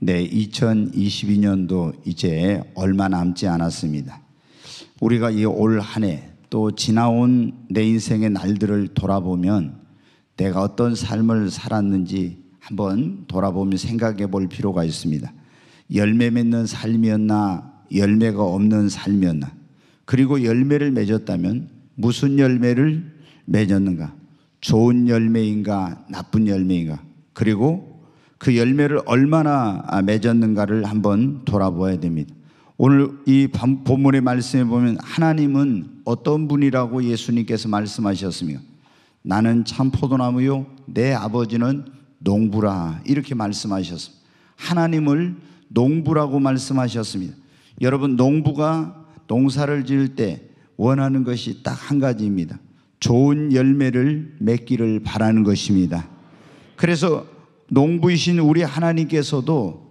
네, 2022년도 이제 얼마 남지 않았습니다. 우리가 이 올 한 해 또 지나온 내 인생의 날들을 돌아보면 내가 어떤 삶을 살았는지 한번 돌아보면 생각해 볼 필요가 있습니다. 열매 맺는 삶이었나, 열매가 없는 삶이었나, 그리고 열매를 맺었다면 무슨 열매를 맺었는가, 좋은 열매인가, 나쁜 열매인가, 그리고 그 열매를 얼마나 맺었는가를 한번 돌아보아야 됩니다. 오늘 이 본문의 말씀에 보면 하나님은 어떤 분이라고 예수님께서 말씀하셨으며 나는 참 포도나무요 내 아버지는 농부라 이렇게 말씀하셨습니다. 하나님을 농부라고 말씀하셨습니다. 여러분 농부가 농사를 지을 때 원하는 것이 딱 한 가지입니다. 좋은 열매를 맺기를 바라는 것입니다. 그래서 농부이신 우리 하나님께서도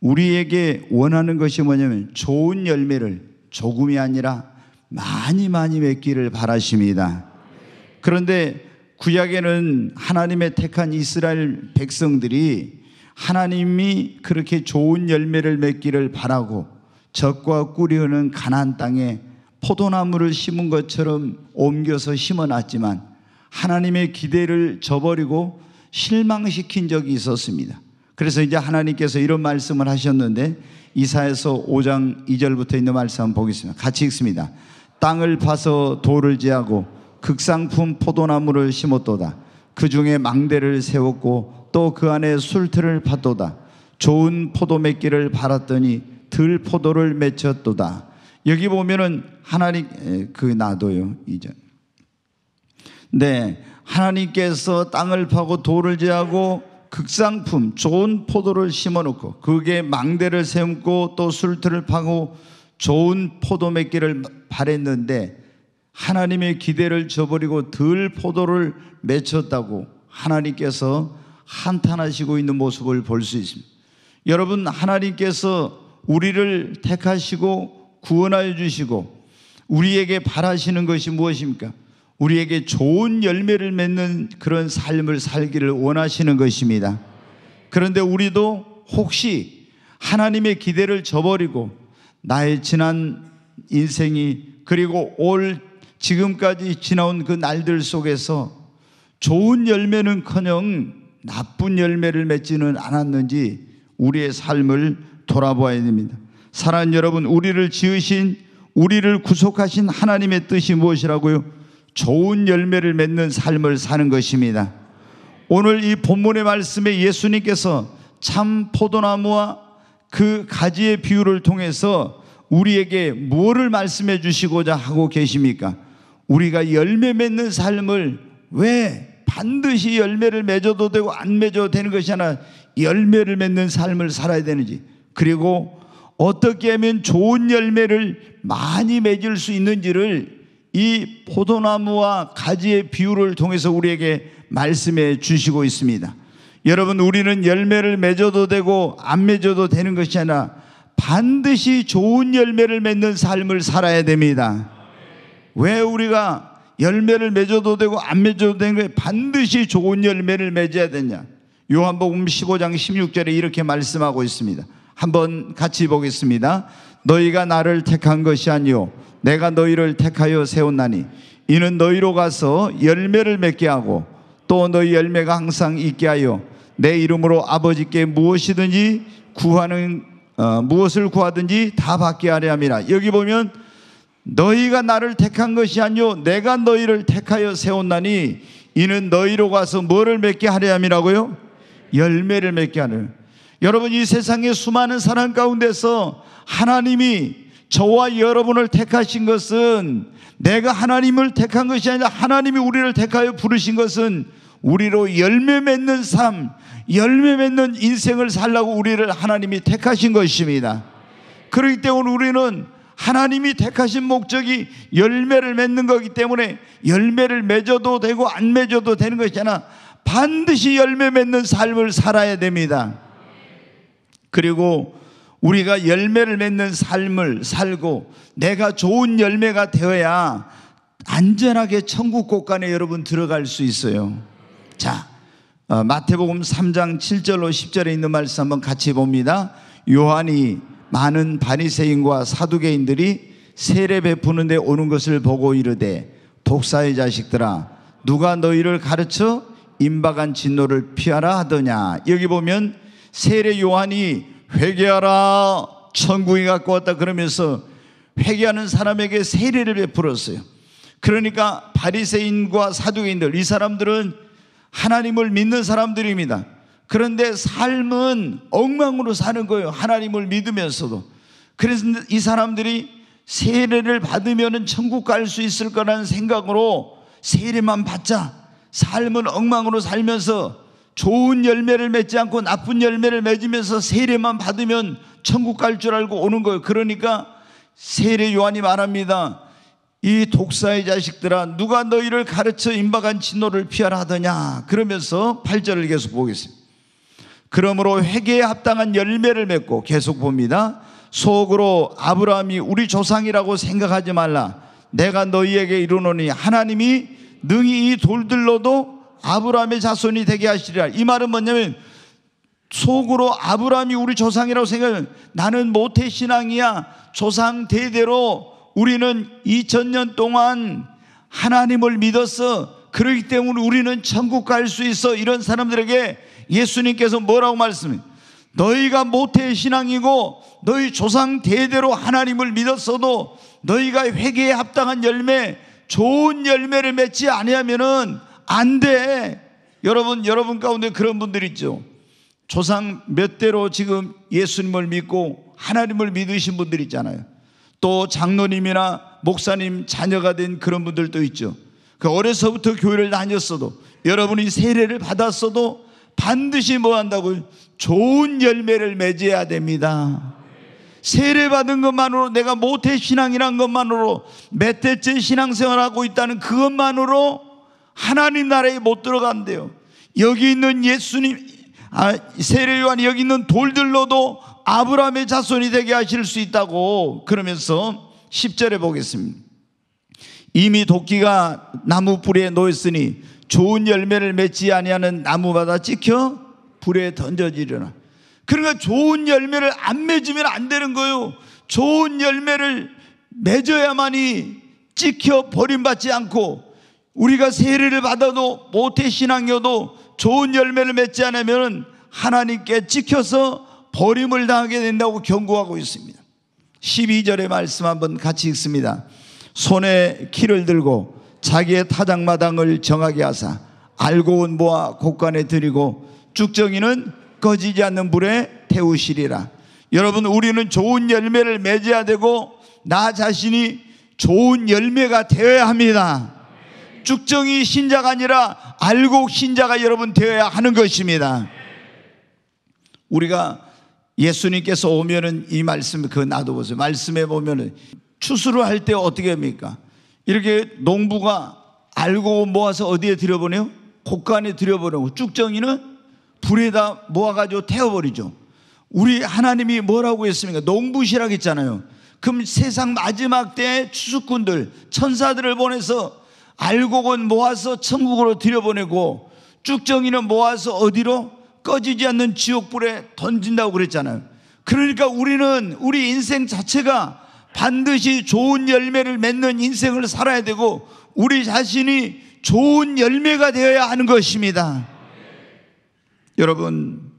우리에게 원하는 것이 뭐냐면 좋은 열매를 조금이 아니라 많이 많이 맺기를 바라십니다. 그런데 구약에는 하나님의 택한 이스라엘 백성들이 하나님이 그렇게 좋은 열매를 맺기를 바라고 적과 꿀이 흐는 가난 땅에 포도나무를 심은 것처럼 옮겨서 심어놨지만 하나님의 기대를 저버리고 실망시킨 적이 있었습니다. 그래서 이제 하나님께서 이런 말씀을 하셨는데 이사에서 5장 2절부터 있는 말씀 한번 보겠습니다. 같이 읽습니다. 땅을 파서 돌을 지하고 극상품 포도나무를 심었도다. 그 중에 망대를 세웠고 또 그 안에 술틀을 파도다. 좋은 포도 맺기를 바랐더니 들 포도를 맺혔도다. 여기 보면은 하나님 그 나도요 이전 네. 하나님께서 땅을 파고 돌을 제하고 극상품 좋은 포도를 심어놓고 그게 망대를 세우고 또 술틀을 파고 좋은 포도 맺기를 바랬는데 하나님의 기대를 저버리고 덜 포도를 맺혔다고 하나님께서 한탄하시고 있는 모습을 볼 수 있습니다. 여러분 하나님께서 우리를 택하시고 구원하여 주시고 우리에게 바라시는 것이 무엇입니까? 우리에게 좋은 열매를 맺는 그런 삶을 살기를 원하시는 것입니다. 그런데 우리도 혹시 하나님의 기대를 저버리고 나의 지난 인생이 그리고 올 지금까지 지나온 그 날들 속에서 좋은 열매는 커녕 나쁜 열매를 맺지는 않았는지 우리의 삶을 돌아보야 됩니다. 사랑하는 여러분, 우리를 지으신, 우리를 구속하신 하나님의 뜻이 무엇이라고요? 좋은 열매를 맺는 삶을 사는 것입니다. 오늘 이 본문의 말씀에 예수님께서 참 포도나무와 그 가지의 비유를 통해서 우리에게 무엇을 말씀해 주시고자 하고 계십니까? 우리가 열매 맺는 삶을 왜 반드시 열매를 맺어도 되고 안 맺어도 되는 것이 아니라 열매를 맺는 삶을 살아야 되는지 그리고 어떻게 하면 좋은 열매를 많이 맺을 수 있는지를 이 포도나무와 가지의 비유를 통해서 우리에게 말씀해 주시고 있습니다. 여러분, 우리는 열매를 맺어도 되고 안 맺어도 되는 것이 아니라 반드시 좋은 열매를 맺는 삶을 살아야 됩니다. 왜 우리가 열매를 맺어도 되고 안 맺어도 되는 거에 반드시 좋은 열매를 맺어야 되냐? 요한복음 15장 16절에 이렇게 말씀하고 있습니다. 한번 같이 보겠습니다. 너희가 나를 택한 것이 아니요 내가 너희를 택하여 세웠나니 이는 너희로 가서 열매를 맺게 하고 또 너희 열매가 항상 있게 하여 내 이름으로 아버지께 무엇이든지 구하는 어, 무엇을 구하든지 다 받게 하려 함이라. 여기 보면 너희가 나를 택한 것이 아니요 내가 너희를 택하여 세웠나니 이는 너희로 가서 뭐를 맺게 하려 함이라고요? 열매를 맺게 하는 여러분 이 세상의 수많은 사람 가운데서 하나님이 저와 여러분을 택하신 것은 내가 하나님을 택한 것이 아니라 하나님이 우리를 택하여 부르신 것은 우리로 열매 맺는 삶, 열매 맺는 인생을 살라고 우리를 하나님이 택하신 것입니다. 그렇기 때문에 우리는 하나님이 택하신 목적이 열매를 맺는 것이기 때문에 열매를 맺어도 되고 안 맺어도 되는 것이 잖아 반드시 열매 맺는 삶을 살아야 됩니다. 그리고 우리가 열매를 맺는 삶을 살고 내가 좋은 열매가 되어야 안전하게 천국 곳간에 여러분 들어갈 수 있어요. 자, 어, 마태복음 3장 7절로 10절에 있는 말씀 한번 같이 봅니다. 요한이 많은 바리새인과 사두개인들이 세례 베푸는데 오는 것을 보고 이르되 독사의 자식들아 누가 너희를 가르쳐 임박한 진노를 피하라 하더냐. 여기 보면 세례 요한이 회개하라 천국에 갖고 왔다 그러면서 회개하는 사람에게 세례를 베풀었어요. 그러니까 바리새인과 사두개인들 이 사람들은 하나님을 믿는 사람들입니다. 그런데 삶은 엉망으로 사는 거예요. 하나님을 믿으면서도. 그래서 이 사람들이 세례를 받으면 천국 갈 수 있을 거라는 생각으로 세례만 받자. 삶은 엉망으로 살면서 좋은 열매를 맺지 않고 나쁜 열매를 맺으면서 세례만 받으면 천국 갈 줄 알고 오는 거예요. 그러니까 세례 요한이 말합니다. 이 독사의 자식들아 누가 너희를 가르쳐 임박한 진노를 피하라 하더냐 그러면서 8절을 계속 보겠습니다. 그러므로 회개에 합당한 열매를 맺고 계속 봅니다. 속으로 아브라함이 우리 조상이라고 생각하지 말라. 내가 너희에게 이르노니 하나님이 능히 이 돌들로도 아브라함의 자손이 되게 하시리라. 이 말은 뭐냐면 속으로 아브라함이 우리 조상이라고 생각을 나는 모태 신앙이야. 조상 대대로 우리는 2000년 동안 하나님을 믿었어. 그러기 때문에 우리는 천국 갈 수 있어. 이런 사람들에게 예수님께서 뭐라고 말씀해? 너희가 모태 신앙이고 너희 조상 대대로 하나님을 믿었어도 너희가 회개에 합당한 열매, 좋은 열매를 맺지 아니하면은 안 돼. 여러분, 여러분 가운데 그런 분들 있죠. 조상 몇 대로 지금 예수님을 믿고 하나님을 믿으신 분들 있잖아요. 또 장로님이나 목사님 자녀가 된 그런 분들도 있죠. 그 어려서부터 교회를 다녔어도 여러분이 세례를 받았어도 반드시 뭐 한다고요? 좋은 열매를 맺어야 됩니다. 세례 받은 것만으로 내가 모태 신앙이란 것만으로 몇 대째 신앙생활하고 있다는 그것만으로 하나님 나라에 못 들어간대요. 여기 있는 예수님, 아, 세례요한 여기 있는 돌들로도 아브라함의 자손이 되게 하실 수 있다고 그러면서 10절에 보겠습니다. 이미 도끼가 나무 뿌리에 놓였으니 좋은 열매를 맺지 아니하는 나무마다 찍혀 불에 던져지려나. 그러니까 좋은 열매를 안 맺으면 안 되는 거요. 좋은 열매를 맺어야만이 찍혀 버림받지 않고 우리가 세례를 받아도 모태신앙여도 좋은 열매를 맺지 않으면 하나님께 찍혀서 버림을 당하게 된다고 경고하고 있습니다. 12절의 말씀 한번 같이 읽습니다. 손에 키를 들고 자기의 타작마당을 정하게 하사 알고 온 모아 곳간에 들이고 쭉정이는 꺼지지 않는 불에 태우시리라. 여러분 우리는 좋은 열매를 맺어야 되고 나 자신이 좋은 열매가 되어야 합니다. 죽정이 신자가 아니라 알고 신자가 여러분 되어야 하는 것입니다. 우리가 예수님께서 오면은 이 말씀 그 놔둬보세요. 말씀해 보면은 추수를 할 때 어떻게 합니까? 이렇게 농부가 알고 모아서 어디에 들여보내요? 곡간에 들여보내고 쭉정이는 불에다 모아가지고 태워버리죠. 우리 하나님이 뭐라고 했습니까? 농부시락 했잖아요. 그럼 세상 마지막 때 추수꾼들, 천사들을 보내서 알곡은 모아서 천국으로 들여보내고 쭉정이는 모아서 어디로 꺼지지 않는 지옥불에 던진다고 그랬잖아요. 그러니까 우리는 우리 인생 자체가 반드시 좋은 열매를 맺는 인생을 살아야 되고 우리 자신이 좋은 열매가 되어야 하는 것입니다. 여러분,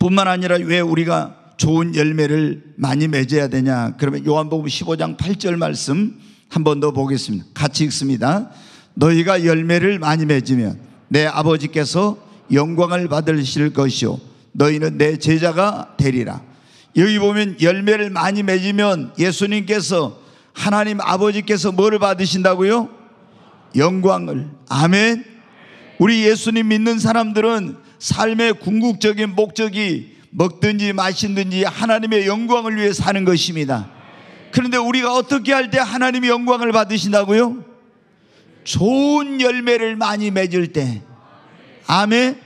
뿐만 아니라 왜 우리가 좋은 열매를 많이 맺어야 되냐? 그러면 요한복음 15장 8절 말씀 한번더 보겠습니다. 같이 읽습니다. 너희가 열매를 많이 맺으면 내 아버지께서 영광을 받으실 것이요. 너희는 내 제자가 되리라. 여기 보면 열매를 많이 맺으면 예수님께서 하나님 아버지께서 뭐를 받으신다고요? 영광을. 아멘. 우리 예수님 믿는 사람들은 삶의 궁극적인 목적이 먹든지 마신든지 하나님의 영광을 위해 사는 것입니다. 그런데 우리가 어떻게 할 때하나님이 영광을 받으신다고요? 좋은 열매를 많이 맺을 때. 아멘.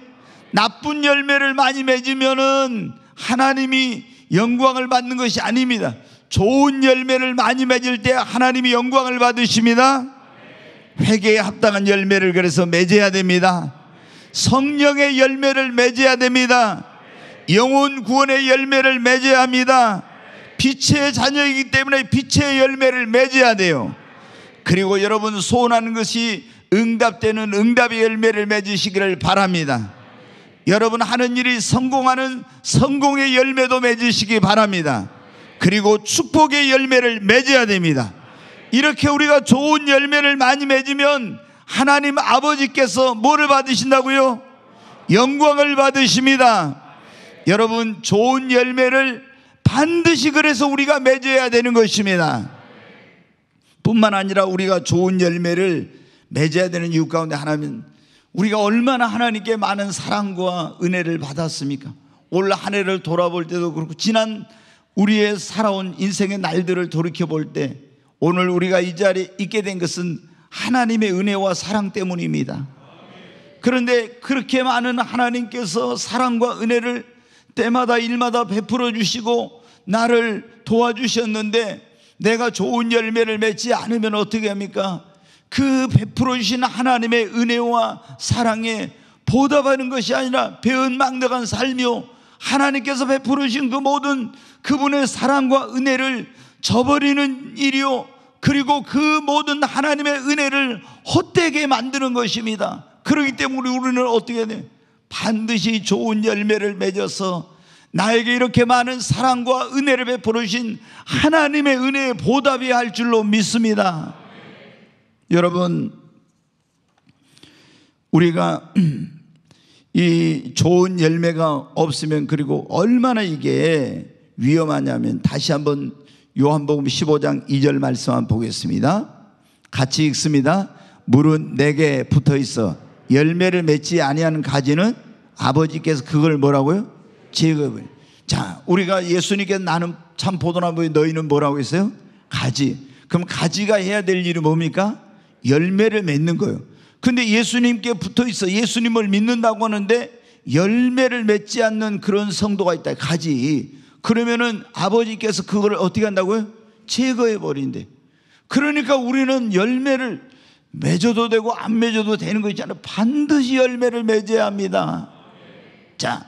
나쁜 열매를 많이 맺으면은 하나님이 영광을 받는 것이 아닙니다. 좋은 열매를 많이 맺을 때 하나님이 영광을 받으십니다. 회개에 합당한 열매를 그래서 맺어야 됩니다. 성령의 열매를 맺어야 됩니다. 영혼 구원의 열매를 맺어야 합니다. 빛의 자녀이기 때문에 빛의 열매를 맺어야 돼요. 그리고 여러분 소원하는 것이 응답되는 응답의 열매를 맺으시기를 바랍니다. 여러분 하는 일이 성공하는 성공의 열매도 맺으시기 바랍니다. 그리고 축복의 열매를 맺어야 됩니다. 이렇게 우리가 좋은 열매를 많이 맺으면 하나님 아버지께서 뭐를 받으신다고요? 영광을 받으십니다. 여러분 좋은 열매를 반드시 그래서 우리가 맺어야 되는 것입니다. 뿐만 아니라 우리가 좋은 열매를 맺어야 되는 이유 가운데 하나면 우리가 얼마나 하나님께 많은 사랑과 은혜를 받았습니까? 올 한 해를 돌아볼 때도 그렇고 지난 우리의 살아온 인생의 날들을 돌이켜 볼 때 오늘 우리가 이 자리에 있게 된 것은 하나님의 은혜와 사랑 때문입니다. 그런데 그렇게 많은 하나님께서 사랑과 은혜를 때마다 일마다 베풀어 주시고 나를 도와주셨는데 내가 좋은 열매를 맺지 않으면 어떻게 합니까? 그 베풀어 주신 하나님의 은혜와 사랑에 보답하는 것이 아니라 배은망덕한 삶이요 하나님께서 베풀어 주신 그 모든 그분의 사랑과 은혜를 저버리는 일이요 그리고 그 모든 하나님의 은혜를 헛되게 만드는 것입니다. 그렇기 때문에 우리는 어떻게 해야 돼? 반드시 좋은 열매를 맺어서 나에게 이렇게 많은 사랑과 은혜를 베풀어 신 하나님의 은혜에 보답이 할 줄로 믿습니다. 여러분, 우리가 이 좋은 열매가 없으면 그리고 얼마나 이게 위험하냐면 다시 한번 요한복음 15장 2절 말씀 한 보겠습니다. 같이 읽습니다. 물은 내게 붙어 있어 열매를 맺지 아니하는 가지는 아버지께서 그걸 뭐라고요? 제거해버 자, 우리가 예수님께 나는 참 포도나무에 너희는 뭐라고 했어요? 가지. 그럼 가지가 해야 될 일이 뭡니까? 열매를 맺는 거예요. 근데 예수님께 붙어 있어. 예수님을 믿는다고 하는데 열매를 맺지 않는 그런 성도가 있다. 가지. 그러면은 아버지께서 그걸 어떻게 한다고요? 제거해 버린대. 그러니까 우리는 열매를 맺어도 되고 안 맺어도 되는 거 있잖아요. 반드시 열매를 맺어야 합니다. 자,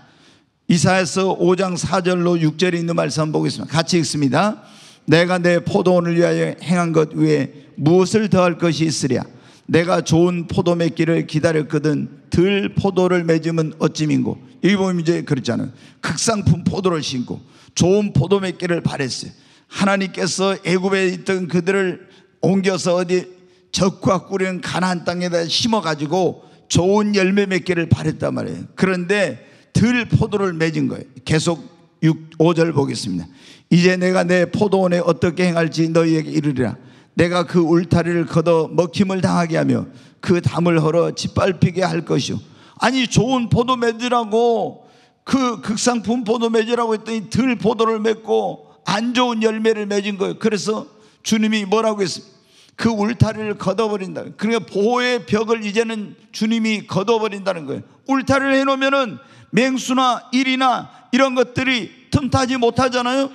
이사에서 5장 4절로 6절에 있는 말씀 한 보겠습니다. 같이 읽습니다. 내가 내 포도원을 위하여 행한 것 외에 무엇을 더할 것이 있으랴? 내가 좋은 포도 맺기를 기다렸거든 들 포도를 맺으면 어찌민고 여기 이제 그렇잖아요 극상품 포도를 심고 좋은 포도 맺기를 바랬어요 하나님께서 애굽에 있던 그들을 옮겨서 어디 적과 꾸리는 가나 땅에다 심어가지고 좋은 열매 맺기를 바랬단 말이에요 그런데 들 포도를 맺은 거예요. 계속 6, 5절 보겠습니다. 이제 내가 내 포도원에 어떻게 행할지 너희에게 이르리라. 내가 그 울타리를 걷어 먹힘을 당하게 하며 그 담을 헐어 짓밟히게 할 것이요. 아니 좋은 포도 맺으라고 그 극상품 포도 맺으라고 했더니 들 포도를 맺고 안 좋은 열매를 맺은 거예요. 그래서 주님이 뭐라고 했습니까? 그 울타리를 걷어버린다. 그러니까 보호의 벽을 이제는 주님이 걷어버린다는 거예요. 울타리를 해놓으면 맹수나 일이나 이런 것들이 틈타지 못하잖아요.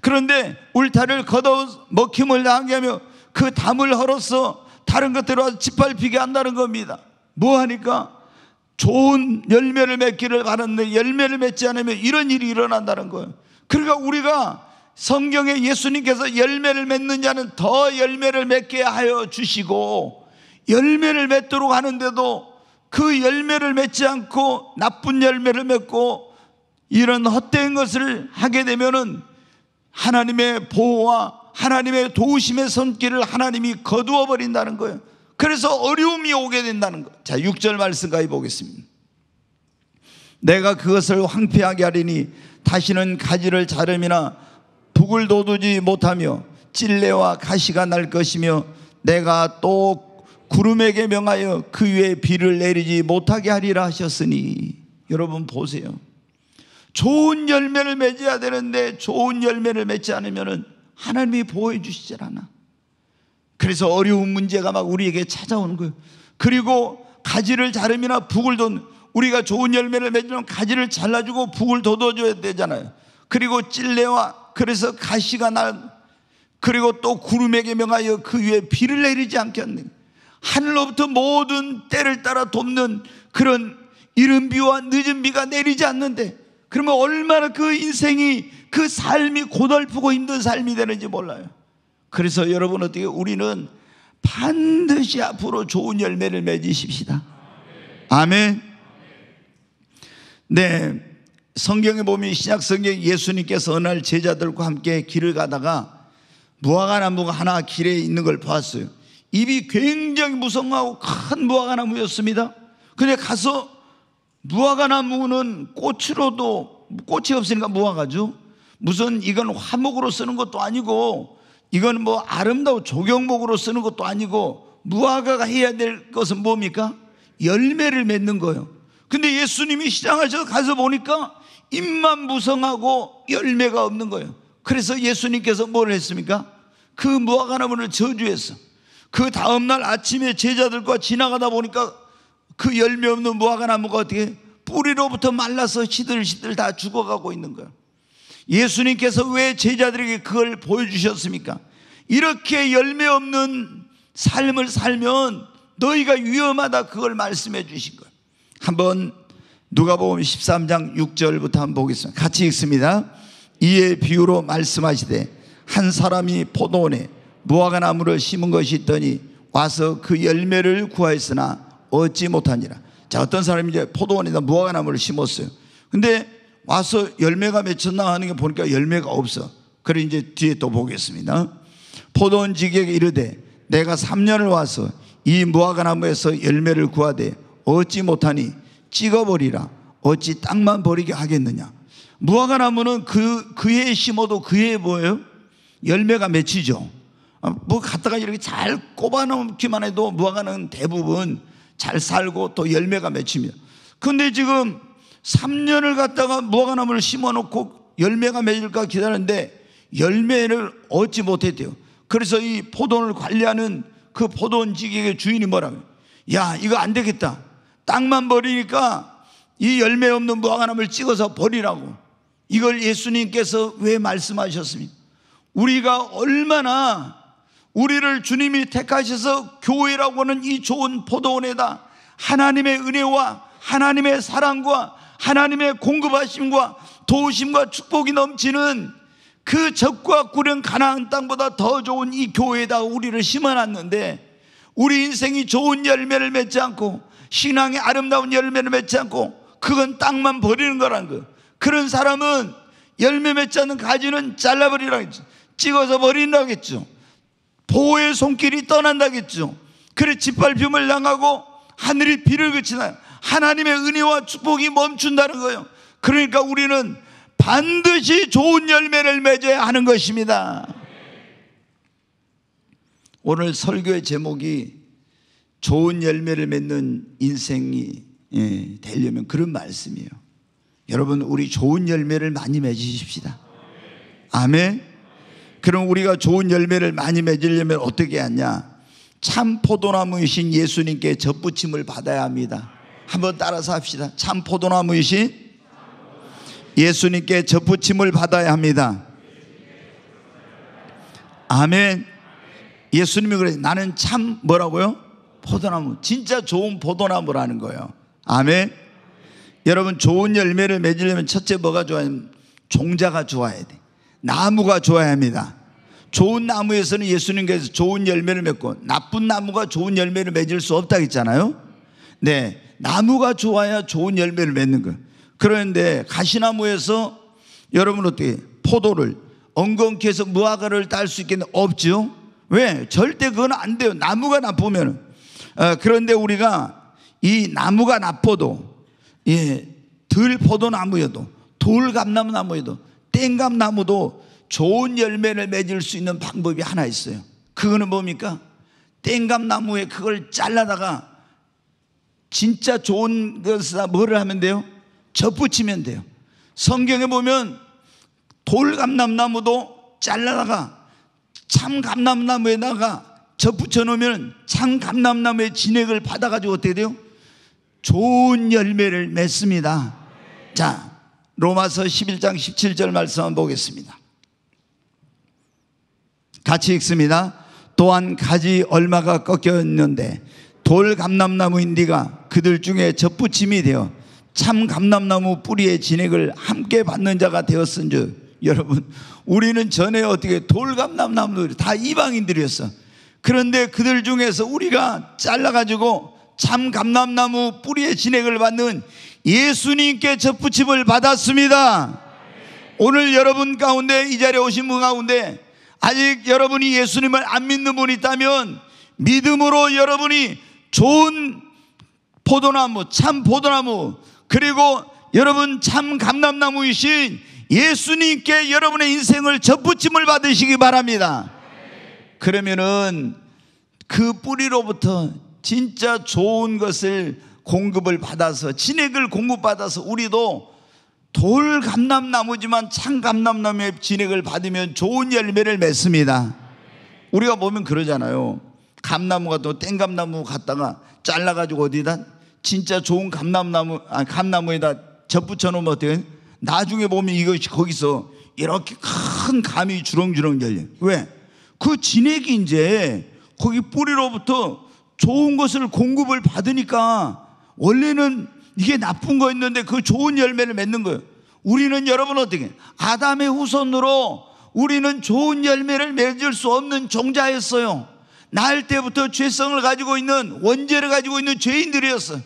그런데 울타리를 걷어 먹힘을 당하게 하며 그 담을 헐어서 다른 것들로 짓밟히게 한다는 겁니다. 뭐 하니까 좋은 열매를 맺기를 바랐는데 열매를 맺지 않으면 이런 일이 일어난다는 거예요. 그러니까 우리가 성경에 예수님께서 열매를 맺는 자는 더 열매를 맺게 하여 주시고 열매를 맺도록 하는데도 그 열매를 맺지 않고 나쁜 열매를 맺고 이런 헛된 것을 하게 되면은 하나님의 보호와 하나님의 도우심의 손길을 하나님이 거두어 버린다는 거예요. 그래서 어려움이 오게 된다는 거. 자, 6절 말씀까지 보겠습니다. 내가 그것을 황폐하게 하리니 다시는 가지를 자름이나 북을 도두지 못하며 찔레와 가시가 날 것이며 내가 또 구름에게 명하여 그 위에 비를 내리지 못하게 하리라 하셨으니 여러분 보세요. 좋은 열매를 맺어야 되는데 좋은 열매를 맺지 않으면 하나님이 보호해 주시질 않아. 그래서 어려운 문제가 막 우리에게 찾아오는 거예요. 그리고 가지를 자름이나 북을 돈 우리가 좋은 열매를 맺으면 가지를 잘라주고 북을 돋워줘야 되잖아요. 그리고 찔레와 그래서 가시가 날 그리고 또 구름에게 명하여 그 위에 비를 내리지 않겠네. 하늘로부터 모든 때를 따라 돕는 그런 이른 비와 늦은 비가 내리지 않는데 그러면 얼마나 그 인생이 그 삶이 고달프고 힘든 삶이 되는지 몰라요. 그래서 여러분 어떻게 우리는 반드시 앞으로 좋은 열매를 맺으십시다. 아멘. 네. 성경에 보면 신약 성경 예수님께서 어느 날 제자들과 함께 길을 가다가 무화과 나무가 하나 길에 있는 걸 보았어요. 입이 굉장히 무성하고 큰 무화과나무였습니다. 근데 가서 무화과나무는 꽃으로도 꽃이 없으니까 무화과죠. 무슨 이건 화목으로 쓰는 것도 아니고 이건 뭐 아름다운 조경목으로 쓰는 것도 아니고 무화과가 해야 될 것은 뭡니까? 열매를 맺는 거예요. 근데 예수님이 시장하셔서 가서 보니까 잎만 무성하고 열매가 없는 거예요. 그래서 예수님께서 뭘 했습니까? 그 무화과나무를 저주했어. 그 다음날 아침에 제자들과 지나가다 보니까 그 열매 없는 무화과나무가 어떻게 뿌리로부터 말라서 시들시들 다 죽어가고 있는 거예요. 예수님께서 왜 제자들에게 그걸 보여주셨습니까? 이렇게 열매 없는 삶을 살면 너희가 위험하다 그걸 말씀해 주신 거예 한번 누가복음 13장 6절부터 한번 보겠습니다. 같이 읽습니다. 이에 비유로 말씀하시되 한 사람이 포도원에 무화과 나무를 심은 것이 있더니 와서 그 열매를 구하였으나 얻지 못하니라. 자, 어떤 사람이 이제 포도원에다 무화과 나무를 심었어요. 근데 와서 열매가 맺혔나 하는 게 보니까 열매가 없어. 그래 이제 뒤에 또 보겠습니다. 포도원 지객에 이르되 내가 3년을 와서 이 무화과 나무에서 열매를 구하되 얻지 못하니 찍어버리라. 어찌 땅만 버리게 하겠느냐. 무화과 나무는 그, 그해 심어도 그해 뭐예요? 열매가 맺히죠. 어, 뭐 갖다가 이렇게 잘 꼽아놓기만 해도 무화과는 대부분 잘 살고 또 열매가 맺힙니다. 근데 지금 3년을 갖다가 무화과나무를 심어놓고 열매가 맺을까 기다렸는데 열매를 얻지 못했대요. 그래서 이 포도원을 관리하는 그 포도원 직에게 주인이 뭐라고요? 야, 이거 안 되겠다. 땅만 버리니까 이 열매 없는 무화과나무를 찍어서 버리라고. 이걸 예수님께서 왜 말씀하셨습니까? 우리가 얼마나 우리를 주님이 택하셔서 교회라고 하는 이 좋은 포도원에다 하나님의 은혜와 하나님의 사랑과 하나님의 공급하심과 도우심과 축복이 넘치는 그 적과 구령 가나안 땅보다 더 좋은 이 교회에다 우리를 심어놨는데 우리 인생이 좋은 열매를 맺지 않고 신앙의 아름다운 열매를 맺지 않고 그건 땅만 버리는 거라는 거. 그런 사람은 열매 맺지 않는 가지는 잘라버리라 했지 찍어서 버린다고 했죠. 보호의 손길이 떠난다겠죠. 그래 짓밟힘을 당하고 하늘이 비를 그치나 하나님의 은혜와 축복이 멈춘다는 거예요. 그러니까 우리는 반드시 좋은 열매를 맺어야 하는 것입니다. 오늘 설교의 제목이 좋은 열매를 맺는 인생이 예, 되려면 그런 말씀이에요. 여러분, 우리 좋은 열매를 많이 맺으십시다. 아멘. 그럼 우리가 좋은 열매를 많이 맺으려면 어떻게 하냐? 참 포도나무이신 예수님께 접붙임을 받아야 합니다. 한번 따라서 합시다. 참 포도나무이신 예수님께 접붙임을 받아야 합니다. 아멘. 예수님이 그래. 나는 참 뭐라고요? 포도나무. 진짜 좋은 포도나무라는 거예요. 아멘. 여러분 좋은 열매를 맺으려면 첫째 뭐가 좋아야 종자가 좋아야 돼. 나무가 좋아야 합니다. 좋은 나무에서는 예수님께서 좋은 열매를 맺고 나쁜 나무가 좋은 열매를 맺을 수 없다 했잖아요. 네. 나무가 좋아야 좋은 열매를 맺는 거. 그런데 가시나무에서 여러분 어떻게 포도를 엉겅퀴 해서 무화과를 딸 수 있겠는 없죠. 왜? 절대 그건 안 돼요. 나무가 나쁘면. 어, 그런데 우리가 이 나무가 나빠도 예, 들포도나무여도 돌감나무나무여도 땡감 나무도 좋은 열매를 맺을 수 있는 방법이 하나 있어요. 그거는 뭡니까? 땡감 나무에 그걸 잘라다가 진짜 좋은 것이 뭐를 하면 돼요? 접붙이면 돼요. 성경에 보면 돌감람나무도 잘라다가 참감람나무에다가 접붙여 놓으면 참감람나무의 진액을 받아가지고 어떻게 돼요? 좋은 열매를 맺습니다. 자, 로마서 11장 17절 말씀 한번 보겠습니다. 같이 읽습니다. 또한 가지 얼마가 꺾였는데 돌 감람나무인 네가 그들 중에 접붙임이 되어 참 감람나무 뿌리의 진액을 함께 받는 자가 되었은즉 여러분 우리는 전에 어떻게 돌 감람나무들 다 이방인들이었어. 그런데 그들 중에서 우리가 잘라 가지고 참 감람나무 뿌리의 진액을 받는 예수님께 접붙임을 받았습니다. 오늘 여러분 가운데 이 자리에 오신 분 가운데 아직 여러분이 예수님을 안 믿는 분이 있다면 믿음으로 여러분이 좋은 포도나무, 참 포도나무, 그리고 여러분 참 감람나무이신 예수님께 여러분의 인생을 접붙임을 받으시기 바랍니다. 그러면은 그 뿌리로부터 진짜 좋은 것을 공급을 받아서 진액을 공급받아서 우리도 돌 감남나무지만 참 감남나무의 진액을 받으면 좋은 열매를 맺습니다. 우리가 보면 그러잖아요. 감나무가 또 땡감나무 갔다가 잘라가지고 어디다 진짜 좋은 감남나무 아 감나무에다 접붙여 놓으면 어때요? 나중에 보면 이것이 거기서 이렇게 큰 감이 주렁주렁 열려. 왜? 그 진액이 이제 거기 뿌리로부터 좋은 것을 공급을 받으니까 원래는 이게 나쁜 거였는데 그 좋은 열매를 맺는 거예요. 우리는 여러분 어떻게 아담의 후손으로 우리는 좋은 열매를 맺을 수 없는 종자였어요. 날 때부터 죄성을 가지고 있는 원죄를 가지고 있는 죄인들이었어요.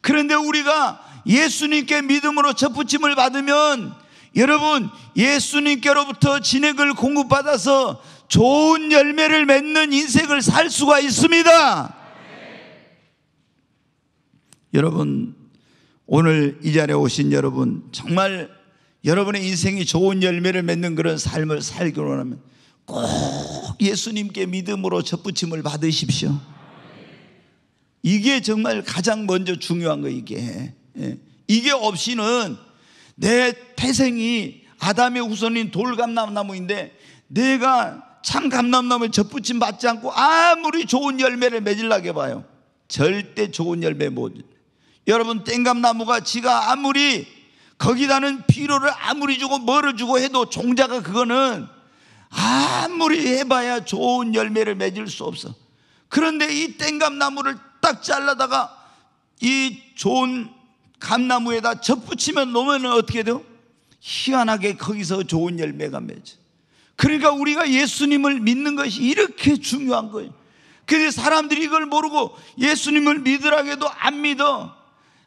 그런데 우리가 예수님께 믿음으로 첫붙임을 받으면 여러분 예수님께로부터 진액을 공급받아서 좋은 열매를 맺는 인생을 살 수가 있습니다. 여러분, 오늘 이 자리에 오신 여러분, 정말 여러분의 인생이 좋은 열매를 맺는 그런 삶을 살기 원하면 꼭 예수님께 믿음으로 접붙임을 받으십시오. 이게 정말 가장 먼저 중요한 거 이게. 예. 이게 없이는 내 태생이 아담의 후손인 돌감람나무인데 내가 참 감람나무를 접붙임 받지 않고 아무리 좋은 열매를 맺으려고 봐요 절대 좋은 열매 못 여러분 땡감나무가 지가 아무리 거기다는 피로를 아무리 주고 뭐를 주고 해도 종자가 그거는 아무리 해봐야 좋은 열매를 맺을 수 없어. 그런데 이 땡감나무를 딱 잘라다가 이 좋은 감나무에다 접붙이면 놓으면 어떻게 돼요? 희한하게 거기서 좋은 열매가 맺어. 그러니까 우리가 예수님을 믿는 것이 이렇게 중요한 거예요. 근데 사람들이 이걸 모르고 예수님을 믿으라 고 해도 안 믿어.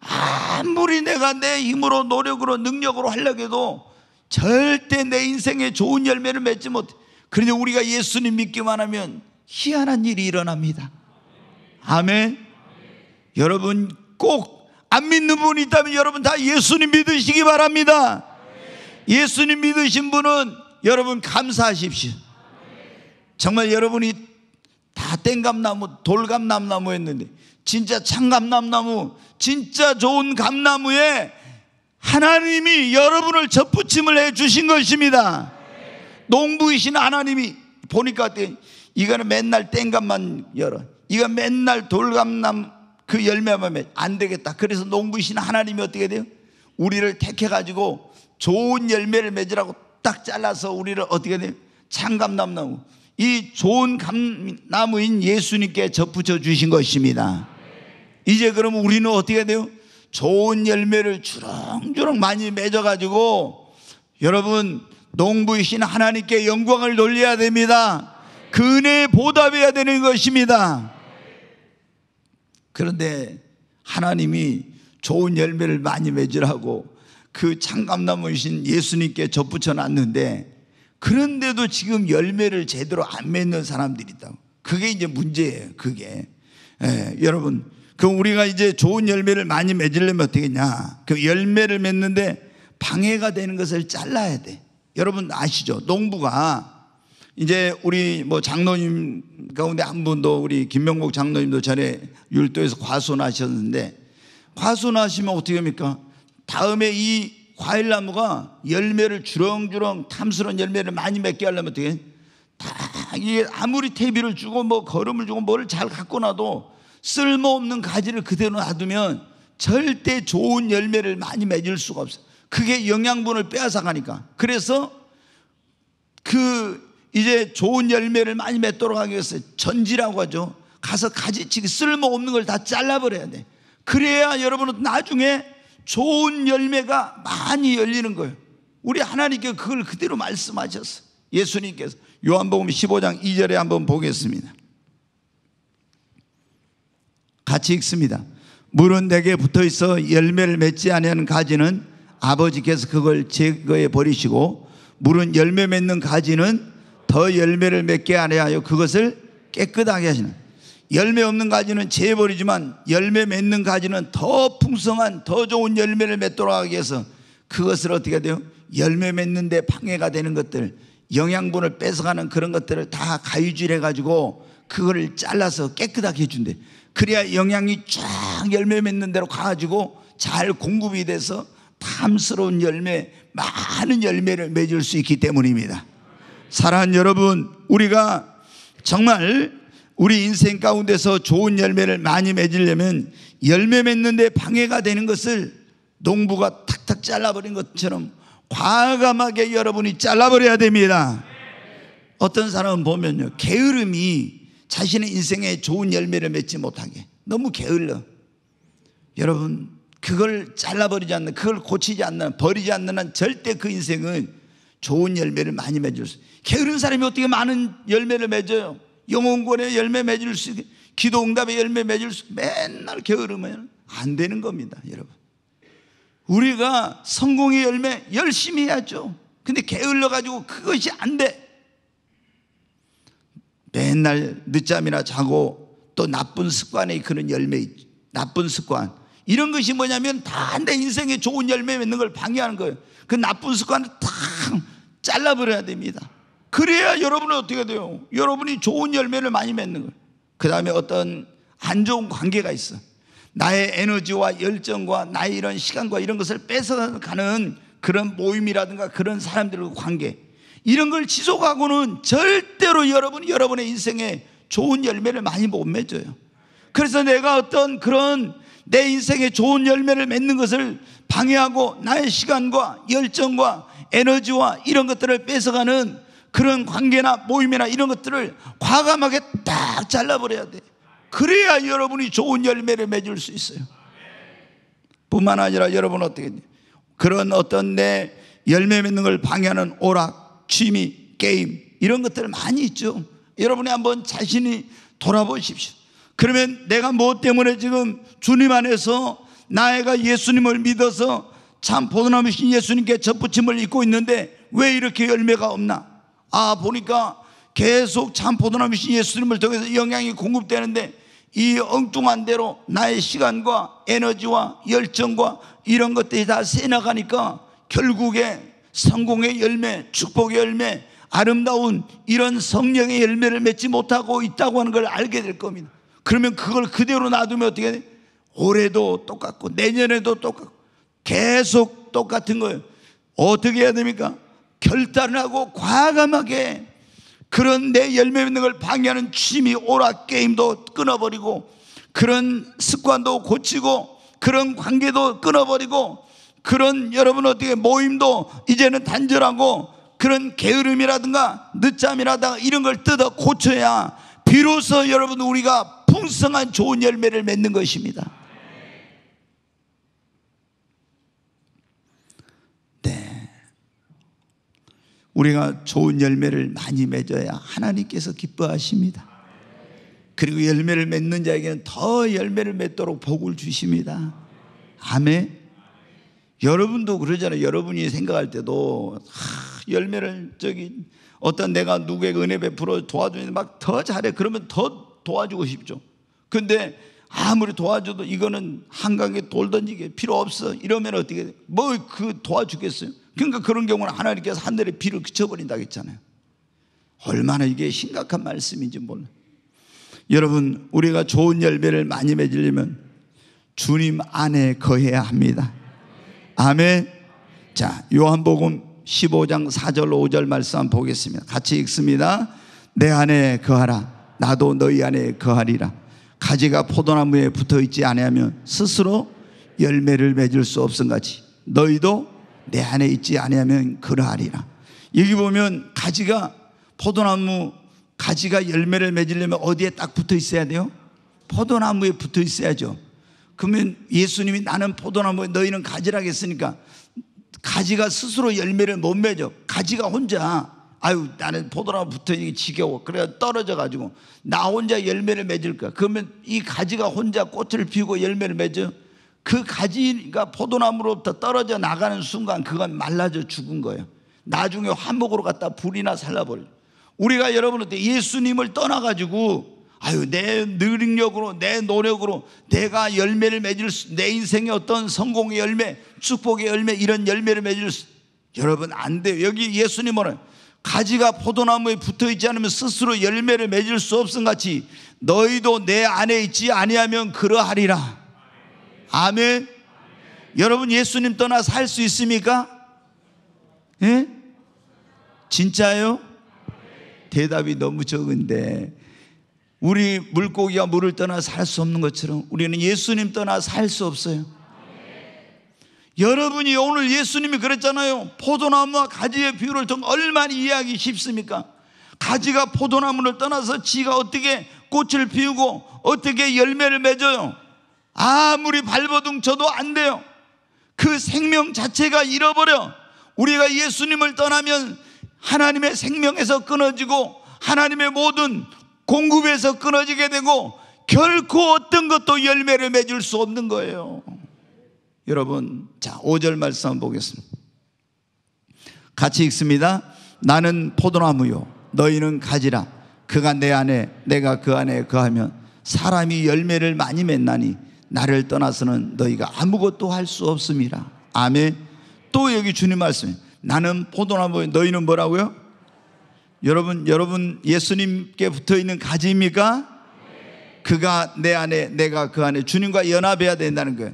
아무리 내가 내 힘으로 노력으로 능력으로 하려고 해도 절대 내 인생에 좋은 열매를 맺지 못해. 그런데 우리가 예수님 믿기만 하면 희한한 일이 일어납니다. 아멘. 여러분 꼭 안 믿는 분이 있다면 여러분 다 예수님 믿으시기 바랍니다. 예수님 믿으신 분은 여러분 감사하십시오. 정말 여러분이 다 땡감나무, 돌감나무였는데 진짜 참감남나무, 진짜 좋은 감나무에 하나님이 여러분을 접붙임을 해 주신 것입니다. 농부이신 하나님이 보니까 이거는 맨날 땡감만 열어. 이거 맨날 돌감남 그 열매만 맺. 안 되겠다. 그래서 농부이신 하나님이 어떻게 돼요? 우리를 택해가지고 좋은 열매를 맺으라고 딱 잘라서 우리를 어떻게 돼요? 참감남나무. 이 좋은 감나무인 예수님께 접붙여 주신 것입니다. 이제 그러면 우리는 어떻게 돼요? 좋은 열매를 주렁주렁 많이 맺어가지고 여러분 농부이신 하나님께 영광을 돌려야 됩니다. 그은혜 보답해야 되는 것입니다. 그런데 하나님이 좋은 열매를 많이 맺으라고 그 참감나무이신 예수님께 접붙여 놨는데 그런데도 지금 열매를 제대로 안 맺는 사람들이 있다. 그게 이제 문제예요. 그게 예, 여러분 그럼 우리가 이제 좋은 열매를 많이 맺으려면 어떻게 냐그 열매를 맺는데 방해가 되는 것을 잘라야 돼. 여러분 아시죠? 농부가 이제 우리 뭐 장로님 가운데 한 분도 우리 김명복 장로님도 전에 율도에서 과수원하셨는데 과수원하시면 어떻게 합니까? 다음에 이 과일나무가 열매를 주렁주렁 탐스러운 열매를 많이 맺게 하려면 어떻게 다 이게 아무리 퇴비를 주고 뭐 거름을 주고 뭐를 잘 갖고 나도 쓸모없는 가지를 그대로 놔두면 절대 좋은 열매를 많이 맺을 수가 없어요. 그게 영양분을 빼앗아 가니까. 그래서 그 이제 좋은 열매를 많이 맺도록 하기 위해서 전지라고 하죠. 가서 가지치기 쓸모없는 걸 다 잘라버려야 돼. 그래야 여러분은 나중에 좋은 열매가 많이 열리는 거예요. 우리 하나님께 그걸 그대로 말씀하셨어. 예수님께서 요한복음 15장 2절에 한번 보겠습니다. 같이 읽습니다 물은 내게 붙어 있어 열매를 맺지 아니하는 가지는 아버지께서 그걸 제거해 버리시고 물은 열매 맺는 가지는 더 열매를 맺게 아니하여 그것을 깨끗하게 하시는 열매 없는 가지는 재버리지만 열매 맺는 가지는 더 풍성한 더 좋은 열매를 맺도록 하기 위해서 그것을 어떻게 돼요? 열매 맺는데 방해가 되는 것들 영양분을 뺏어가는 그런 것들을 다 가위질해 가지고 그거를 잘라서 깨끗하게 해준대 그래야 영양이 쫙 열매 맺는 대로 가가지고 잘 공급이 돼서 탐스러운 열매, 많은 열매를 맺을 수 있기 때문입니다. 사랑하는 여러분, 우리가 정말 우리 인생 가운데서 좋은 열매를 많이 맺으려면 열매 맺는데 방해가 되는 것을 농부가 탁탁 잘라버린 것처럼 과감하게 여러분이 잘라버려야 됩니다. 어떤 사람은 보면요, 게으름이 자신의 인생에 좋은 열매를 맺지 못하게 너무 게을러. 여러분 그걸 잘라버리지 않는 그걸 고치지 않는 버리지 않는 한 절대 그 인생은 좋은 열매를 많이 맺을 수 게으른 사람이 어떻게 많은 열매를 맺어요 영혼권의 열매 맺을 수 기도응답의 열매 맺을 수 맨날 게으르면 안 되는 겁니다 여러분 우리가 성공의 열매 열심히 해야죠 근데 게을러가지고 그것이 안돼 맨날 늦잠이나 자고 또 나쁜 습관에 그런 열매, 나쁜 습관. 이런 것이 뭐냐면 다 내 인생에 좋은 열매 맺는 걸 방해하는 거예요. 그 나쁜 습관을 다 잘라버려야 됩니다. 그래야 여러분은 어떻게 돼요? 여러분이 좋은 열매를 많이 맺는 거예요. 그 다음에 어떤 안 좋은 관계가 있어. 나의 에너지와 열정과 나의 이런 시간과 이런 것을 뺏어가는 그런 모임이라든가 그런 사람들과 관계. 이런 걸 지속하고는 절대로 여러분 여러분의 인생에 좋은 열매를 많이 못 맺어요. 그래서 내가 어떤 그런 내 인생에 좋은 열매를 맺는 것을 방해하고 나의 시간과 열정과 에너지와 이런 것들을 뺏어가는 그런 관계나 모임이나 이런 것들을 과감하게 딱 잘라버려야 돼. 그래야 여러분이 좋은 열매를 맺을 수 있어요. 뿐만 아니라 여러분 어떻게 그런 어떤 내 열매 맺는 걸 방해하는 오락 취미, 게임 이런 것들 많이 있죠. 여러분이 한번 자신이 돌아보십시오. 그러면 내가 뭐 때문에 지금 주님 안에서 나애가 예수님을 믿어서 참 보존하신 예수님께 접붙임을 입고 있는데 왜 이렇게 열매가 없나? 아 보니까 계속 참 보존하신 예수님을 통해서 영향이 공급되는데 이 엉뚱한 대로 나의 시간과 에너지와 열정과 이런 것들이 다 새나가니까 결국에 성공의 열매, 축복의 열매, 아름다운 이런 성령의 열매를 맺지 못하고 있다고 하는 걸 알게 될 겁니다. 그러면 그걸 그대로 놔두면 어떻게 돼? 올해도 똑같고 내년에도 똑같고 계속 똑같은 거예요. 어떻게 해야 됩니까? 결단 하고 과감하게 그런 내 열매 맺는 걸 방해하는 취미, 오락 게임도 끊어버리고 그런 습관도 고치고 그런 관계도 끊어버리고 그런 여러분 어떻게 모임도 이제는 단절하고 그런 게으름이라든가 늦잠이라든가 이런 걸 뜯어 고쳐야 비로소 여러분 우리가 풍성한 좋은 열매를 맺는 것입니다. 네. 우리가 좋은 열매를 많이 맺어야 하나님께서 기뻐하십니다. 그리고 열매를 맺는 자에게는 더 열매를 맺도록 복을 주십니다. 아멘. 여러분도 그러잖아요. 여러분이 생각할 때도 하, 열매를 저기 어떤 내가 누구에게 은혜 베풀어 도와주는 막더 잘해 그러면 더 도와주고 싶죠. 근데 아무리 도와줘도 이거는 한강에 돌 던지게 필요 없어 이러면 어떻게 뭐 그 도와주겠어요? 그러니까 그런 경우는 하나님께서 하늘에 비를 그쳐버린다 했잖아요. 얼마나 이게 심각한 말씀인지 몰라. 여러분 우리가 좋은 열매를 많이 맺으려면 주님 안에 거해야 합니다. 아멘. 자, 요한복음 15장 4절 5절 말씀 보겠습니다. 같이 읽습니다. 내 안에 거하라. 나도 너희 안에 거하리라. 가지가 포도나무에 붙어 있지 아니하면 스스로 열매를 맺을 수 없음 같이 너희도 내 안에 있지 아니하면 그러하리라. 여기 보면 가지가 포도나무 가지가 열매를 맺으려면 어디에 딱 붙어 있어야 돼요? 포도나무에 붙어 있어야죠. 그러면 예수님이 나는 포도나무 에 뭐 너희는 가지라겠으니까 가지가 스스로 열매를 못 맺어. 가지가 혼자 아유 나는 포도나무 붙으니 어 지겨워. 그래 떨어져 가지고 나 혼자 열매를 맺을 거야. 그러면 이 가지가 혼자 꽃을 피우고 열매를 맺어. 그 가지가 포도나무로부터 떨어져 나가는 순간 그건 말라져 죽은 거예요. 나중에 화목으로 갔다 불이나 살라버려. 우리가 여러분한테 예수님을 떠나가지고 아유, 내 능력으로, 내 노력으로 내가 열매를 맺을 수, 내 인생의 어떤 성공의 열매, 축복의 열매, 이런 열매를 맺을 수, 여러분 안 돼요. 여기 예수님은 가지가 포도나무에 붙어 있지 않으면 스스로 열매를 맺을 수 없음 같이 너희도 내 안에 있지 아니하면 그러하리라. 아멘. 아멘. 여러분 예수님 떠나 살 수 있습니까? 예? 진짜요? 대답이 너무 적은데 우리 물고기와 물을 떠나 살 수 없는 것처럼 우리는 예수님 떠나 살 수 없어요. 여러분이 오늘 예수님이 그랬잖아요. 포도나무와 가지의 비유를 통 얼마나 이해하기 쉽습니까? 가지가 포도나무를 떠나서 지가 어떻게 꽃을 피우고 어떻게 열매를 맺어요? 아무리 발버둥 쳐도 안 돼요. 그 생명 자체가 잃어버려. 우리가 예수님을 떠나면 하나님의 생명에서 끊어지고 하나님의 모든 공급에서 끊어지게 되고 결코 어떤 것도 열매를 맺을 수 없는 거예요. 여러분, 자, 5절 말씀 한번 보겠습니다. 같이 읽습니다. 나는 포도나무요. 너희는 가지라. 그가 내 안에, 내가 그 안에 그하면 사람이 열매를 많이 맺나니 나를 떠나서는 너희가 아무것도 할 수 없음이라. 아멘. 또 여기 주님 말씀. 나는 포도나무요. 너희는 뭐라고요? 여러분, 여러분 예수님께 붙어 있는 가지미가 그가 내 안에, 내가 그 안에 주님과 연합해야 된다는 거예요.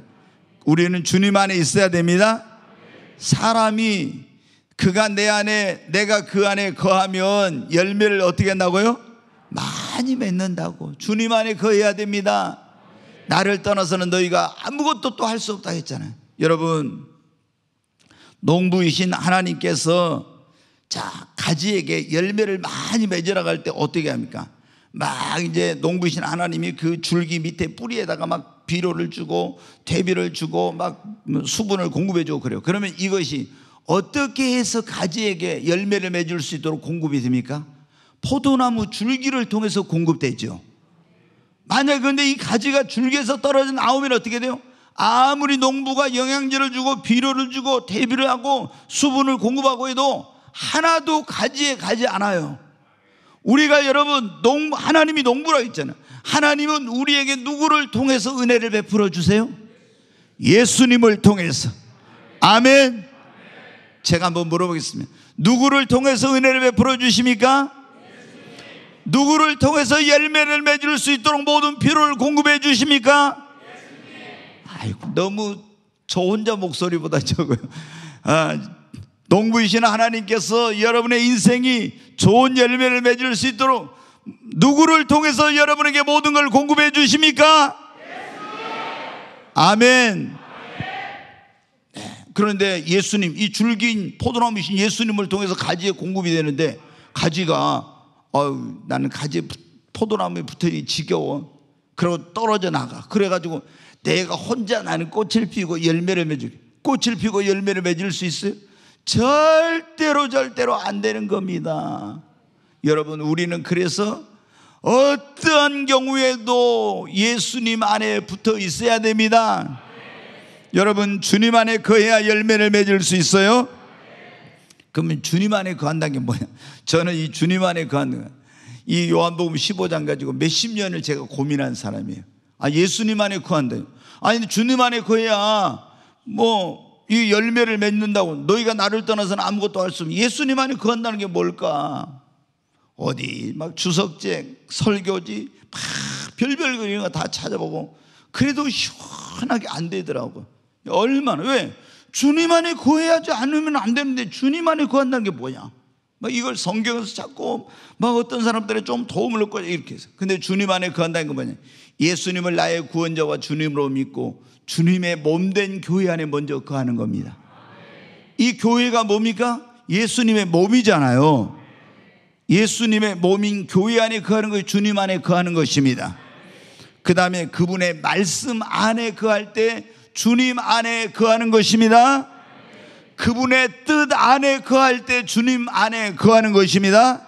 우리는 주님 안에 있어야 됩니다. 사람이 그가 내 안에, 내가 그 안에 거하면 열매를 어떻게 한다고요? 많이 맺는다고. 주님 안에 거해야 됩니다. 나를 떠나서는 너희가 아무것도 또 할 수 없다 했잖아요. 여러분, 농부이신 하나님께서 자, 가지에게 열매를 많이 맺어나갈 때 어떻게 합니까? 막 이제 농부신 하나님이 그 줄기 밑에 뿌리에다가 막 비료를 주고 퇴비를 주고 막 수분을 공급해 주고 그래요. 그러면 이것이 어떻게 해서 가지에게 열매를 맺을 수 있도록 공급이 됩니까? 포도나무 줄기를 통해서 공급되죠. 만약 근데 이 가지가 줄기에서 떨어져 나오면 어떻게 돼요? 아무리 농부가 영양제를 주고 비료를 주고 퇴비를 하고 수분을 공급하고 해도 하나도 가지에 가지 않아요. 우리가 여러분 농 하나님이 농부라고 했잖아요. 하나님은 우리에게 누구를 통해서 은혜를 베풀어 주세요? 예수님을 통해서. 아멘. 제가 한번 물어보겠습니다. 누구를 통해서 은혜를 베풀어 주십니까? 누구를 통해서 열매를 맺을 수 있도록 모든 필요를 공급해 주십니까? 아이고 너무 저 혼자 목소리보다 적어요. 아, 농부이신 하나님께서 여러분의 인생이 좋은 열매를 맺을 수 있도록 누구를 통해서 여러분에게 모든 걸 공급해 주십니까? 예. 아멘. 예. 그런데 예수님, 이줄기 포도나무이신 예수님을 통해서 가지의 공급이 되는데 가지가 어우, 나는 가지 포도나무에 붙으니 지겨워. 그러고 떨어져 나가. 그래가지고 내가 혼자 나는 꽃을 피고 열매를 맺을 꽃을 피고 열매를 맺을 수 있어요? 절대로 절대로 안 되는 겁니다. 여러분, 우리는 그래서 어떠한 경우에도 예수님 안에 붙어 있어야 됩니다. 여러분, 주님 안에 거해야 열매를 맺을 수 있어요? 그러면 주님 안에 거한다는 게 뭐야? 저는 이 주님 안에 거한다는 이 요한복음 15장 가지고 몇십 년을 제가 고민한 사람이에요. 아, 예수님 안에 거한다. 아니, 주님 안에 거해야 뭐이 열매를 맺는다고 너희가 나를 떠나서는 아무것도 할 수 없는 예수님만이 구한다는 게 뭘까? 어디 막 주석책, 설교지 막 별별 그런 거 다 찾아보고 그래도 시원하게 안 되더라고. 얼마나 왜 주님만이 구해야지 않으면 안 되는데 주님만이 구한다는 게 뭐냐? 막 이걸 성경에서 찾고 막 어떤 사람들이 좀 도움을 얻고 이렇게 해서 근데 주님 안에 구한다는 건 뭐냐? 예수님을 나의 구원자와 주님으로 믿고 주님의 몸된 교회 안에 먼저 거하는 겁니다. 이 교회가 뭡니까? 예수님의 몸이잖아요. 예수님의 몸인 교회 안에 거하는 것이 주님 안에 거하는 것입니다. 그 다음에 그분의 말씀 안에 거할 때 주님 안에 거하는 것입니다. 그분의 뜻 안에 거할 때 주님 안에 거하는 것입니다.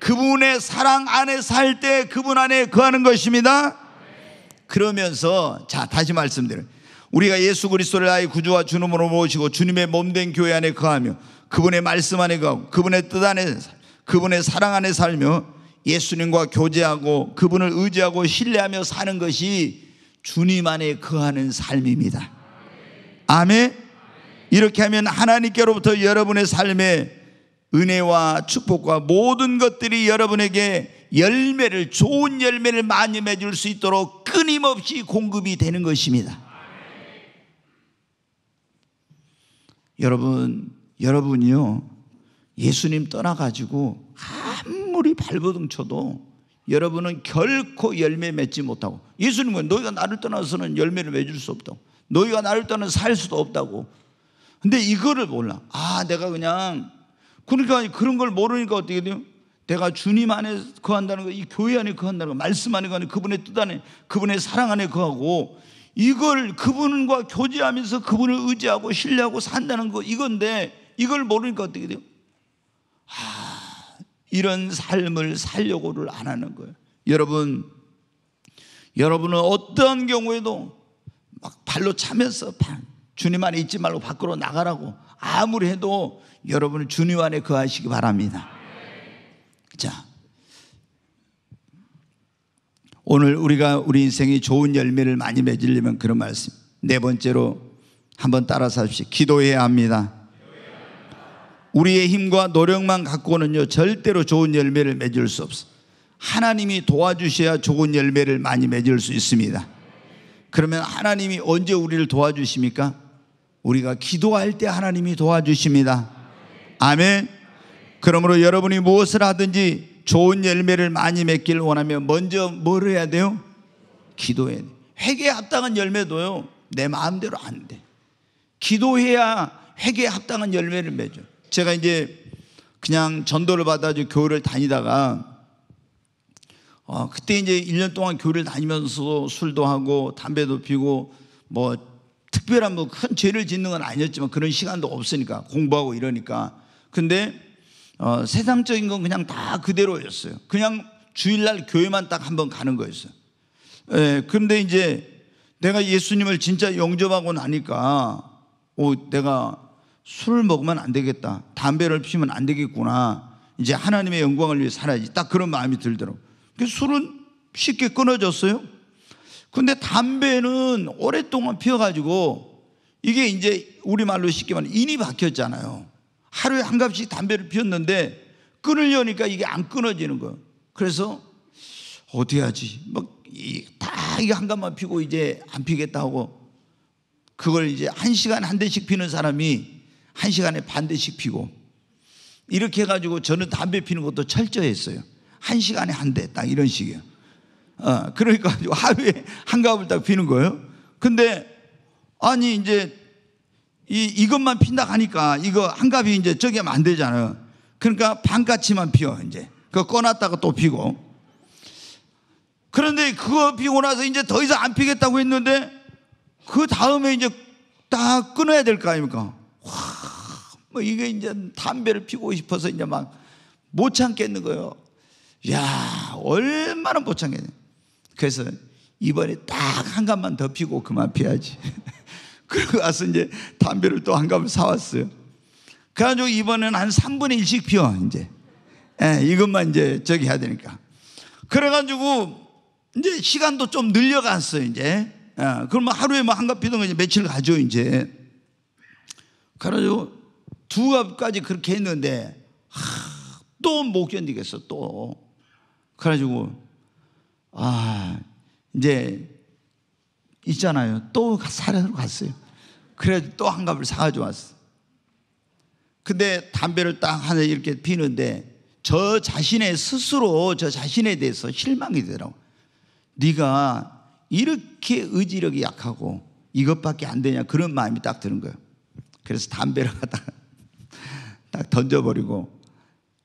그분의 사랑 안에 살 때 그분 안에 거하는 것입니다. 그러면서 자 다시 말씀드려요. 우리가 예수 그리스도를 나의 구주와 주님으로 모시고 주님의 몸된 교회 안에 거하며 그분의 말씀 안에 거하고 그분의 뜻 안에 그분의 사랑 안에 살며 예수님과 교제하고 그분을 의지하고 신뢰하며 사는 것이 주님 안에 거하는 삶입니다. 아멘. 이렇게 하면 하나님께로부터 여러분의 삶에 은혜와 축복과 모든 것들이 여러분에게 열매를 좋은 열매를 많이 맺을 수 있도록 끊임없이 공급이 되는 것입니다. 여러분, 여러분이요. 예수님 떠나가지고 아무리 발버둥 쳐도 여러분은 결코 열매 맺지 못하고 예수님은 너희가 나를 떠나서는 열매를 맺을 수 없다고 너희가 나를 떠나 살 수도 없다고 근데 이거를 몰라 아 내가 그냥 그러니까 그런 걸 모르니까 어떻게 돼요? 내가 주님 안에 거한다는 거, 이 교회 안에 거한다는 거, 말씀 안에 거하는 그분의 뜻 안에, 그분의 사랑 안에 거하고 이걸 그분과 교제하면서 그분을 의지하고 신뢰하고 산다는 거 이건데 이걸 모르니까 어떻게 돼요? 아, 이런 삶을 살려고를 안 하는 거예요. 여러분, 여러분은 어떠한 경우에도 막 발로 차면서 주님 안에 있지 말고 밖으로 나가라고 아무리 해도 여러분은 주님 안에 거하시기 바랍니다. 자, 오늘 우리가 우리 인생이 좋은 열매를 많이 맺으려면 그런 말씀. 네 번째로 한번 따라서 하십시오. 기도해야 합니다. 우리의 힘과 노력만 갖고는요, 절대로 좋은 열매를 맺을 수 없어. 하나님이 도와주셔야 좋은 열매를 많이 맺을 수 있습니다. 그러면 하나님이 언제 우리를 도와주십니까? 우리가 기도할 때 하나님이 도와주십니다. 아멘. 그러므로 여러분이 무엇을 하든지 좋은 열매를 많이 맺기를원하면 먼저 뭘 해야 돼요? 기도해야 돼요. 회개에 합당한 열매도요. 내 마음대로 안 돼. 기도해야 회개에 합당한 열매를 맺어. 제가 이제 그냥 전도를 받아서 교회를 다니다가 어, 그때 이제 1년 동안 교회를 다니면서 술도 하고 담배도 피고 뭐 특별한 뭐 큰 죄를 짓는 건 아니었지만 그런 시간도 없으니까 공부하고 이러니까 근데 어, 세상적인 건 그냥 다 그대로였어요. 그냥 주일날 교회만 딱 한 번 가는 거였어요. 예, 그런데 이제 내가 예수님을 진짜 영접하고 나니까 오, 내가 술을 먹으면 안 되겠다. 담배를 피우면 안 되겠구나. 이제 하나님의 영광을 위해 살아야지. 딱 그런 마음이 들더라고. 그 술은 쉽게 끊어졌어요. 근데 담배는 오랫동안 피워가지고 이게 이제 우리말로 쉽게 말하면 인이 박혔잖아요. 하루에 한 갑씩 담배를 피웠는데 끊으려니까 이게 안 끊어지는 거예요. 그래서 어떻게 하지? 막다 이거 한 갑만 피고 이제 안 피겠다 하고 그걸 이제 한 시간 한 대씩 피는 사람이 한 시간에 반 대씩 피고 이렇게 해가지고 저는 담배 피는 것도 철저했어요. 한 시간에 한 대 딱 이런 식이에요. 어, 그러니까 하루에 한 갑을 딱 피는 거예요. 근데 아니 이제 이, 이것만 핀다 가니까 이거 한 갑이 이제 저기 하면 안 되잖아요. 그러니까 반가치만 피워 이제. 그거 꺼놨다가 또 피고. 그런데 그거 피고 나서 이제 더 이상 안 피겠다고 했는데 그 다음에 이제 딱 끊어야 될 거 아닙니까? 와, 뭐 이게 이제 담배를 피고 싶어서 이제 막 못 참겠는 거예요. 야, 얼마나 못 참겠네. 그래서 이번에 딱 한 갑만 더 피고 그만 피야지. 그리고 와서 이제 담배를 또 한 갑을 사왔어요. 그래가지고 이번엔 한 3분의 1씩 피워, 이제. 예, 이것만 이제 저기 해야 되니까. 그래가지고 이제 시간도 좀 늘려갔어요, 이제. 예, 그러면 뭐 하루에 뭐한갑 피던 거 이제 며칠 가죠, 이제. 그래가지고 두 갑까지 그렇게 했는데, 또 못 견디겠어, 또. 그래가지고, 아, 이제 있잖아요. 또 사려로 갔어요. 그래도또한 갑을 사가지고 왔어. 근데 담배를 딱 하나 이렇게 피는데 저 자신의 스스로 저 자신에 대해서 실망이 되더라고. 네가 이렇게 의지력이 약하고 이것밖에 안 되냐 그런 마음이 딱 드는 거예요. 그래서 담배를 갖다가 딱 던져버리고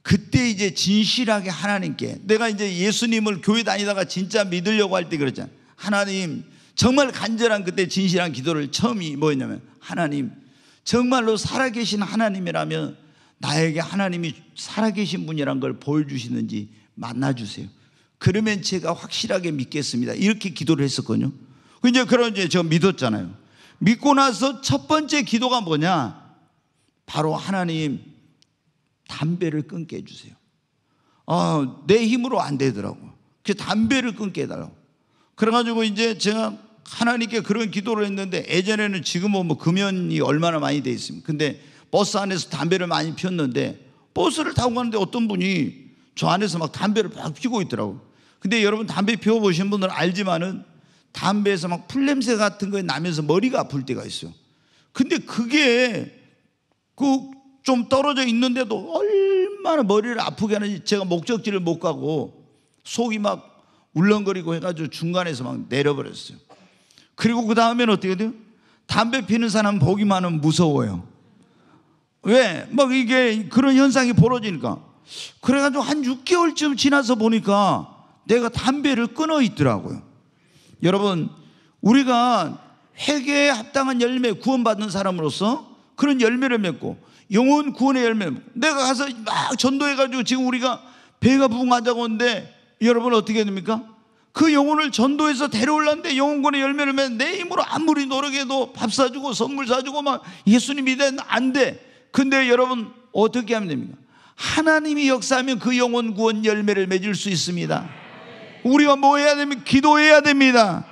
그때 이제 진실하게 하나님께 내가 이제 예수님을 교회 다니다가 진짜 믿으려고 할 때 그러잖아. 하나님 정말 간절한 그때 진실한 기도를 처음이 뭐였냐면 하나님 정말로 살아계신 하나님이라면 나에게 하나님이 살아계신 분이란 걸 보여주시는지 만나주세요. 그러면 제가 확실하게 믿겠습니다. 이렇게 기도를 했었거든요. 이제 그런 이제 저 믿었잖아요. 믿고 나서 첫 번째 기도가 뭐냐? 바로 하나님 담배를 끊게 해주세요. 아, 내 힘으로 안 되더라고. 그 담배를 끊게 해달라고. 그래가지고 이제 제가 하나님께 그런 기도를 했는데 예전에는 지금 보면 뭐 금연이 얼마나 많이 돼 있습니다. 근데 버스 안에서 담배를 많이 피웠는데 버스를 타고 가는데 어떤 분이 저 안에서 막 담배를 막 피고 있더라고. 근데 여러분 담배 피워 보신 분들은 알지만은 담배에서 막 풀냄새 같은 거에 나면서 머리가 아플 때가 있어요. 근데 그게 그 좀 떨어져 있는데도 얼마나 머리를 아프게 하는지 제가 목적지를 못 가고 속이 막 울렁거리고 해가지고 중간에서 막 내려버렸어요. 그리고 그 다음엔 어떻게 돼요? 담배 피는 사람 보기 많으 무서워요. 왜? 막 이게 그런 현상이 벌어지니까. 그래가지고 한 6개월쯤 지나서 보니까 내가 담배를 끊어 있더라고요. 여러분, 우리가 회개에 합당한 열매 구원받는 사람으로서 그런 열매를 맺고 영혼 구원의 열매 내가 가서 막 전도해가지고 지금 우리가 배가 부흥하자고 하는데 여러분 어떻게 됩니까? 그 영혼을 전도해서 데려올라는데 영혼권의 열매를 맺는 내 힘으로 아무리 노력해도 밥 사주고 선물 사주고 막 예수님이 된 안 돼. 근데 여러분 어떻게 하면 됩니까? 하나님이 역사하면 그 영혼 구원 열매를 맺을 수 있습니다. 우리가 뭐 해야 됩니까? 기도해야 됩니다.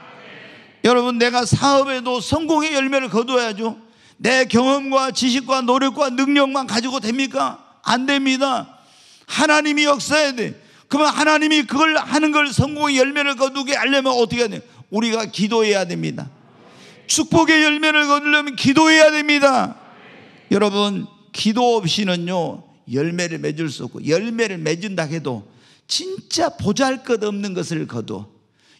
여러분 내가 사업에도 성공의 열매를 거둬야죠내 경험과 지식과 노력과 능력만 가지고 됩니까? 안 됩니다. 하나님이 역사해야 돼. 그러면 하나님이 그걸 하는 걸 성공의 열매를 거두게 하려면 어떻게 해야 돼요? 우리가 기도해야 됩니다. 축복의 열매를 거두려면 기도해야 됩니다. 여러분, 기도 없이는요, 열매를 맺을 수 없고, 열매를 맺은다 해도 진짜 보잘 것 없는 것을 거둬.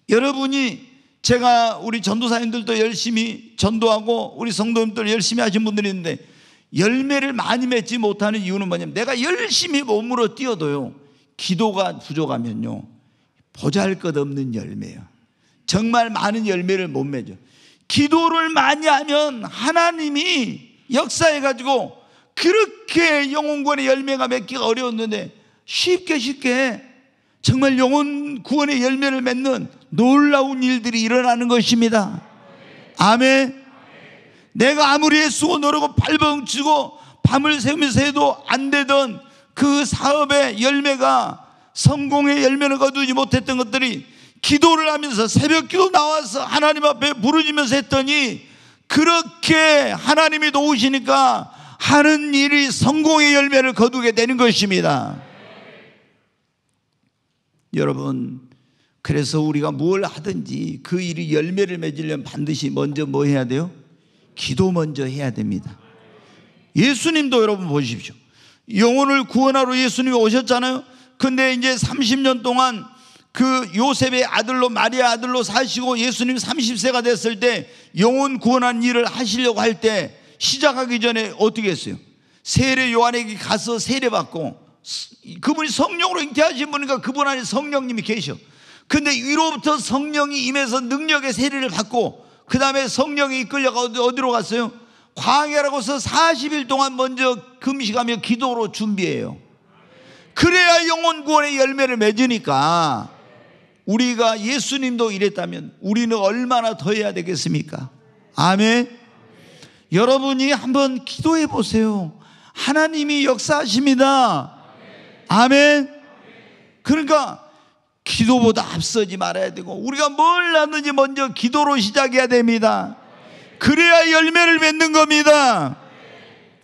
여러분이 제가 우리 전도사님들도 열심히 전도하고 우리 성도님들 열심히 하신 분들인데 열매를 많이 맺지 못하는 이유는 뭐냐면 내가 열심히 몸으로 뛰어도요. 기도가 부족하면요. 보잘 것 없는 열매예요. 정말 많은 열매를 못 맺어. 기도를 많이 하면 하나님이 역사해가지고 그렇게 영혼권의 열매가 맺기가 어려웠는데 쉽게 쉽게 정말 영혼 구원의 열매를 맺는 놀라운 일들이 일어나는 것입니다. 아멘. 내가 아무리 애쓰고 노력고 발버치고 밤을 새면서 해도 안 되던 그 사업의 열매가 성공의 열매를 거두지 못했던 것들이 기도를 하면서 새벽 기도 나와서 하나님 앞에 부르지면서 했더니 그렇게 하나님이 도우시니까 하는 일이 성공의 열매를 거두게 되는 것입니다. 여러분, 그래서 우리가 뭘 하든지 그 일이 열매를 맺으려면 반드시 먼저 뭐 해야 돼요? 기도 먼저 해야 됩니다. 예수님도 여러분 보십시오. 영혼을 구원하러 예수님이 오셨잖아요. 근데 이제 30년 동안 그 요셉의 아들로 마리아 아들로 사시고 예수님 30세가 됐을 때 영혼 구원한 일을 하시려고 할 때 시작하기 전에 어떻게 했어요? 세례 요한에게 가서 세례 받고 그분이 성령으로 잉태하신 분이니까 그분 안에 성령님이 계셔. 근데 위로부터 성령이 임해서 능력의 세례를 받고 그 다음에 성령이 이끌려가 어디로 갔어요? 광야라고 해서 40일 동안 먼저 금식하며 기도로 준비해요. 그래야 영혼 구원의 열매를 맺으니까 우리가 예수님도 이랬다면 우리는 얼마나 더 해야 되겠습니까? 아멘. 여러분이 한번 기도해 보세요. 하나님이 역사하십니다. 아멘. 그러니까 기도보다 앞서지 말아야 되고 우리가 뭘 났는지 먼저 기도로 시작해야 됩니다. 그래야 열매를 맺는 겁니다.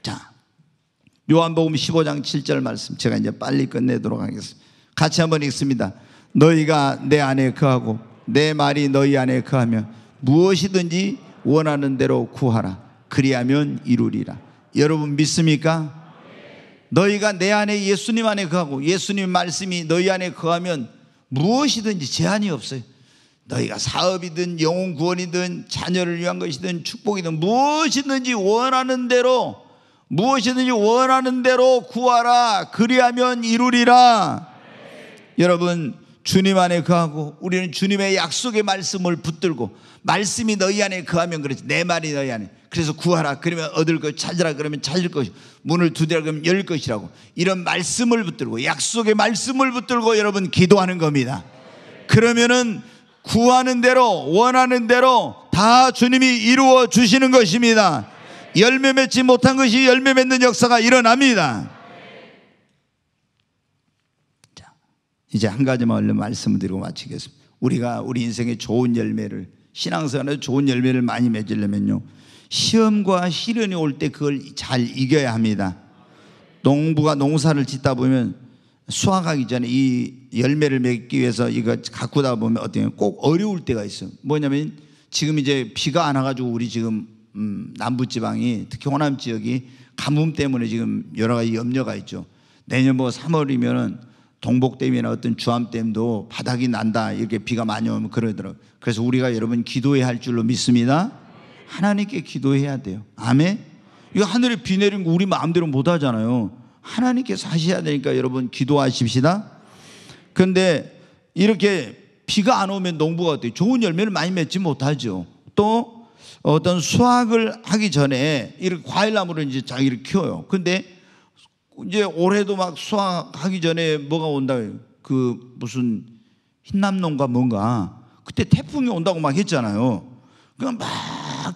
자, 요한복음 15장 7절 말씀 제가 이제 빨리 끝내도록 하겠습니다. 같이 한번 읽습니다. 너희가 내 안에 거하고 내 말이 너희 안에 거하며 무엇이든지 원하는 대로 구하라. 그리하면 이루리라. 여러분 믿습니까? 너희가 내 안에 예수님 안에 거하고 예수님 말씀이 너희 안에 거하면 무엇이든지 제한이 없어요. 너희가 사업이든 영혼 구원이든 자녀를 위한 것이든 축복이든 무엇이든지 원하는 대로 무엇이든지 원하는 대로 구하라 그리하면 이루리라 네. 여러분 주님 안에 그하고 우리는 주님의 약속의 말씀을 붙들고 말씀이 너희 안에 그하면 그렇지 내 말이 너희 안에 그래서 구하라 그러면 얻을 것 찾으라 그러면 찾을 것 문을 두드려 그러면 열 것이라고 이런 말씀을 붙들고 약속의 말씀을 붙들고 여러분 기도하는 겁니다 그러면은 구하는 대로 원하는 대로 다 주님이 이루어 주시는 것입니다. 열매 맺지 못한 것이 열매 맺는 역사가 일어납니다. 자, 이제 한 가지만 얼른 말씀드리고 마치겠습니다. 우리가 우리 인생의 좋은 열매를 신앙생활에 좋은 열매를 많이 맺으려면요. 시험과 시련이 올 때 그걸 잘 이겨야 합니다. 농부가 농사를 짓다 보면 수확하기 전에 이 열매를 맺기 위해서 이거 가꾸다 보면 어떻게꼭 어려울 때가 있어. 뭐냐면 지금 이제 비가 안 와가지고 우리 지금 음, 남부지방이 특히 호남 지역이 가뭄 때문에 지금 여러 가지 염려가 있죠. 내년 뭐 3월이면은 동복댐이나 어떤 주암댐도 바닥이 난다 이렇게 비가 많이 오면 그러더라고. 그래서 우리가 여러분 기도해야 할 줄로 믿습니다. 하나님께 기도해야 돼요. 아멘. 이거 하늘에 비 내린 거 우리 마음대로 못 하잖아요. 하나님께서 하셔야 되니까 여러분 기도하십시다. 근데 이렇게 비가 안 오면 농부가 어때요? 좋은 열매를 많이 맺지 못하죠. 또 어떤 수확을 하기 전에 이렇게 과일나무를 이제 자기를 키워요. 근데 이제 올해도 막 수확하기 전에 뭐가 온다 그 무슨 흰남농과 뭔가 그때 태풍이 온다고 막 했잖아요. 그냥 막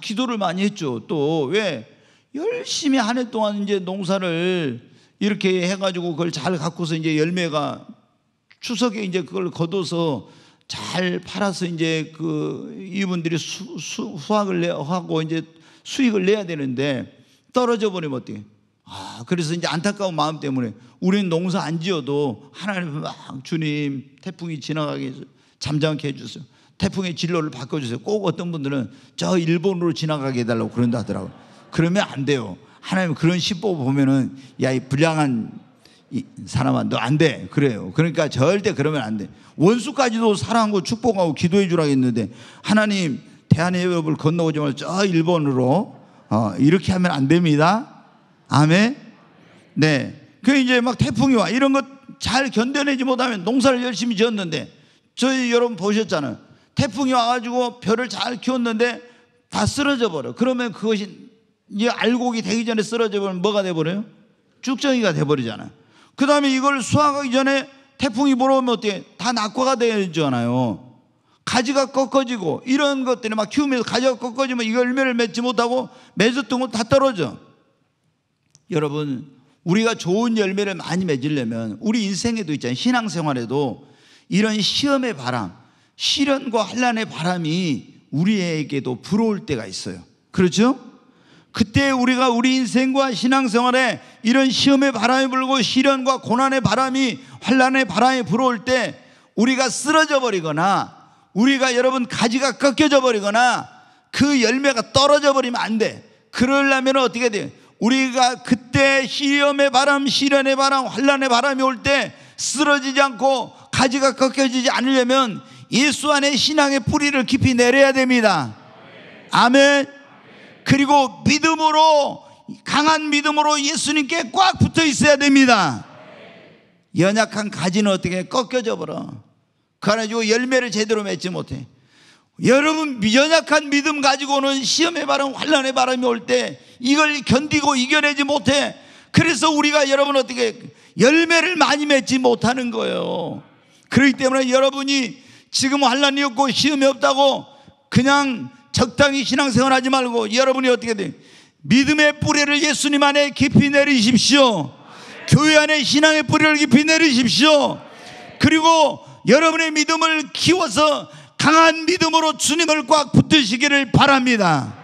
기도를 많이 했죠. 또 왜 열심히 한 해 동안 이제 농사를 이렇게 해가지고 그걸 잘 갖고서 이제 열매가 추석에 이제 그걸 거둬서 잘 팔아서 이제 그 이분들이 수, 수, 수확을 내, 하고 이제 수익을 내야 되는데 떨어져 버리면 어때요? 아, 그래서 이제 안타까운 마음 때문에 우리는 농사 안 지어도 하나님 막 주님 태풍이 지나가게 해서 잠잠케 해주세요. 태풍의 진로를 바꿔주세요. 꼭 어떤 분들은 저 일본으로 지나가게 해달라고 그런다 하더라고요. 그러면 안 돼요. 하나님 그런 시보 보면은 야 이 불량한 이 사람아 너 안돼 그래요. 그러니까 절대 그러면 안 돼. 원수까지도 사랑하고 축복하고 기도해 주라 했는데 하나님 대한해협을 건너오지 말고 저 일본으로 어, 이렇게 하면 안 됩니다. 아멘. 네. 그 이제 막 태풍이 와 이런 것 잘 견뎌내지 못하면 농사를 열심히 지었는데 저희 여러분 보셨잖아요. 태풍이 와가지고 벼를 잘 키웠는데 다 쓰러져 버려. 그러면 그것이 이 알곡이 되기 전에 쓰러져 버리면 뭐가 돼버려요? 쭉정이가 돼버리잖아요. 그 다음에 이걸 수확하기 전에 태풍이 불어오면 어때? 다 낙과가 되잖아요. 가지가 꺾어지고 이런 것들이 막 키우면서 가지가 꺾어지면 이 열매를 맺지 못하고 맺었던 건다 떨어져. 여러분, 우리가 좋은 열매를 많이 맺으려면 우리 인생에도 있잖아요. 신앙생활에도 이런 시험의 바람, 시련과 환란의 바람이 우리에게도 불어올 때가 있어요. 그렇죠? 그때 우리가 우리 인생과 신앙생활에 이런 시험의 바람이 불고 시련과 고난의 바람이 환란의 바람이 불어올 때 우리가 쓰러져 버리거나 우리가 여러분 가지가 꺾여져 버리거나 그 열매가 떨어져 버리면 안 돼. 그러려면 어떻게 돼? 우리가 그때 시험의 바람, 시련의 바람, 환란의 바람이 올 때 쓰러지지 않고 가지가 꺾여지지 않으려면 예수 안에 신앙의 뿌리를 깊이 내려야 됩니다. 아멘. 그리고 믿음으로 강한 믿음으로 예수님께 꽉 붙어 있어야 됩니다. 연약한 가지는 어떻게 꺾여져 버려. 그 가지고 열매를 제대로 맺지 못해. 여러분 연약한 믿음 가지고는 시험의 바람, 환란의 바람이 올 때 이걸 견디고 이겨내지 못해. 그래서 우리가 여러분 어떻게 열매를 많이 맺지 못하는 거예요. 그렇기 때문에 여러분이 지금 환란이 없고 시험이 없다고 그냥 적당히 신앙생활 하지 말고 여러분이 어떻게 돼? 믿음의 뿌리를 예수님 안에 깊이 내리십시오. 네. 교회 안에 신앙의 뿌리를 깊이 내리십시오. 네. 그리고 여러분의 믿음을 키워서 강한 믿음으로 주님을 꽉 붙드시기를 바랍니다.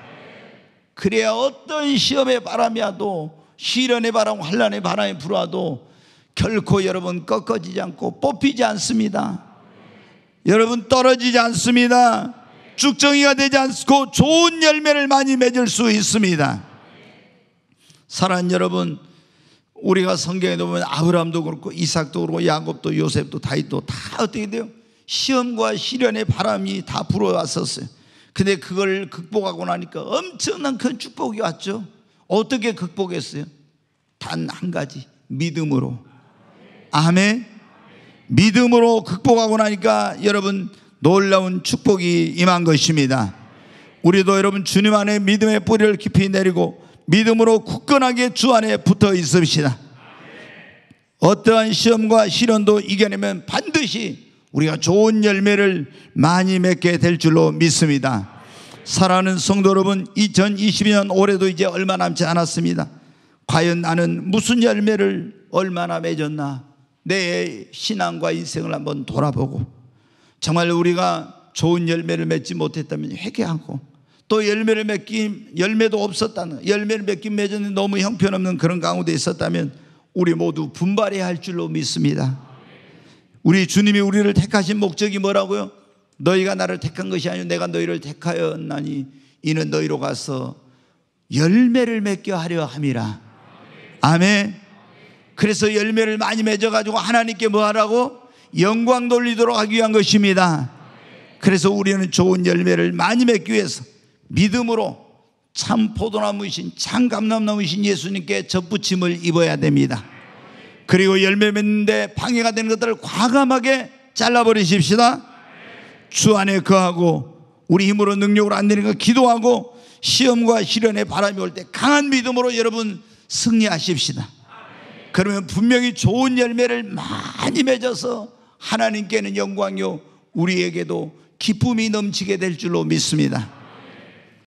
그래야 어떤 시험의 바람이 와도 시련의 바람, 환란의 바람이 불어와도 결코 여러분 꺾어지지 않고 뽑히지 않습니다. 여러분 떨어지지 않습니다. 죽정이가 되지 않고 좋은 열매를 많이 맺을 수 있습니다. 사랑하는 여러분, 우리가 성경에 보면 아브라함도 그렇고 이삭도 그렇고 야곱도 요셉도 다윗도 다 어떻게 돼요? 시험과 시련의 바람이 다 불어왔었어요. 근데 그걸 극복하고 나니까 엄청난 큰 축복이 왔죠. 어떻게 극복했어요? 단 한 가지 믿음으로. 아멘. 믿음으로 극복하고 나니까 여러분 놀라운 축복이 임한 것입니다. 우리도 여러분 주님 안에 믿음의 뿌리를 깊이 내리고 믿음으로 굳건하게 주 안에 붙어 있읍시다. 어떠한 시험과 시련도 이겨내면 반드시 우리가 좋은 열매를 많이 맺게 될 줄로 믿습니다. 사랑하는 성도 여러분, 2022년 올해도 이제 얼마 남지 않았습니다. 과연 나는 무슨 열매를 얼마나 맺었나? 내 신앙과 인생을 한번 돌아보고 정말 우리가 좋은 열매를 맺지 못했다면 회개하고 또 열매를 맺기 열매도 없었다는 열매를 맺기 맺었는데 너무 형편없는 그런 가우도 있었다면 우리 모두 분발해야 할 줄로 믿습니다. 우리 주님이 우리를 택하신 목적이 뭐라고요? 너희가 나를 택한 것이 아니요 내가 너희를 택하였나니 이는 너희로 가서 열매를 맺게 하려 함이라. 아멘. 그래서 열매를 많이 맺어 가지고 하나님께 뭐 하라고? 영광 돌리도록 하기 위한 것입니다. 그래서 우리는 좋은 열매를 많이 맺기 위해서 믿음으로 참 포도나무이신 참 감람나무이신 예수님께 접붙임을 입어야 됩니다. 그리고 열매 맺는데 방해가 되는 것들을 과감하게 잘라버리십시다. 주 안에 거하고 우리 힘으로 능력으로 안 되는 거 기도하고 시험과 시련의 바람이 올 때 강한 믿음으로 여러분 승리하십시다. 그러면 분명히 좋은 열매를 많이 맺어서 하나님께는 영광요 이 우리에게도 기쁨이 넘치게 될 줄로 믿습니다.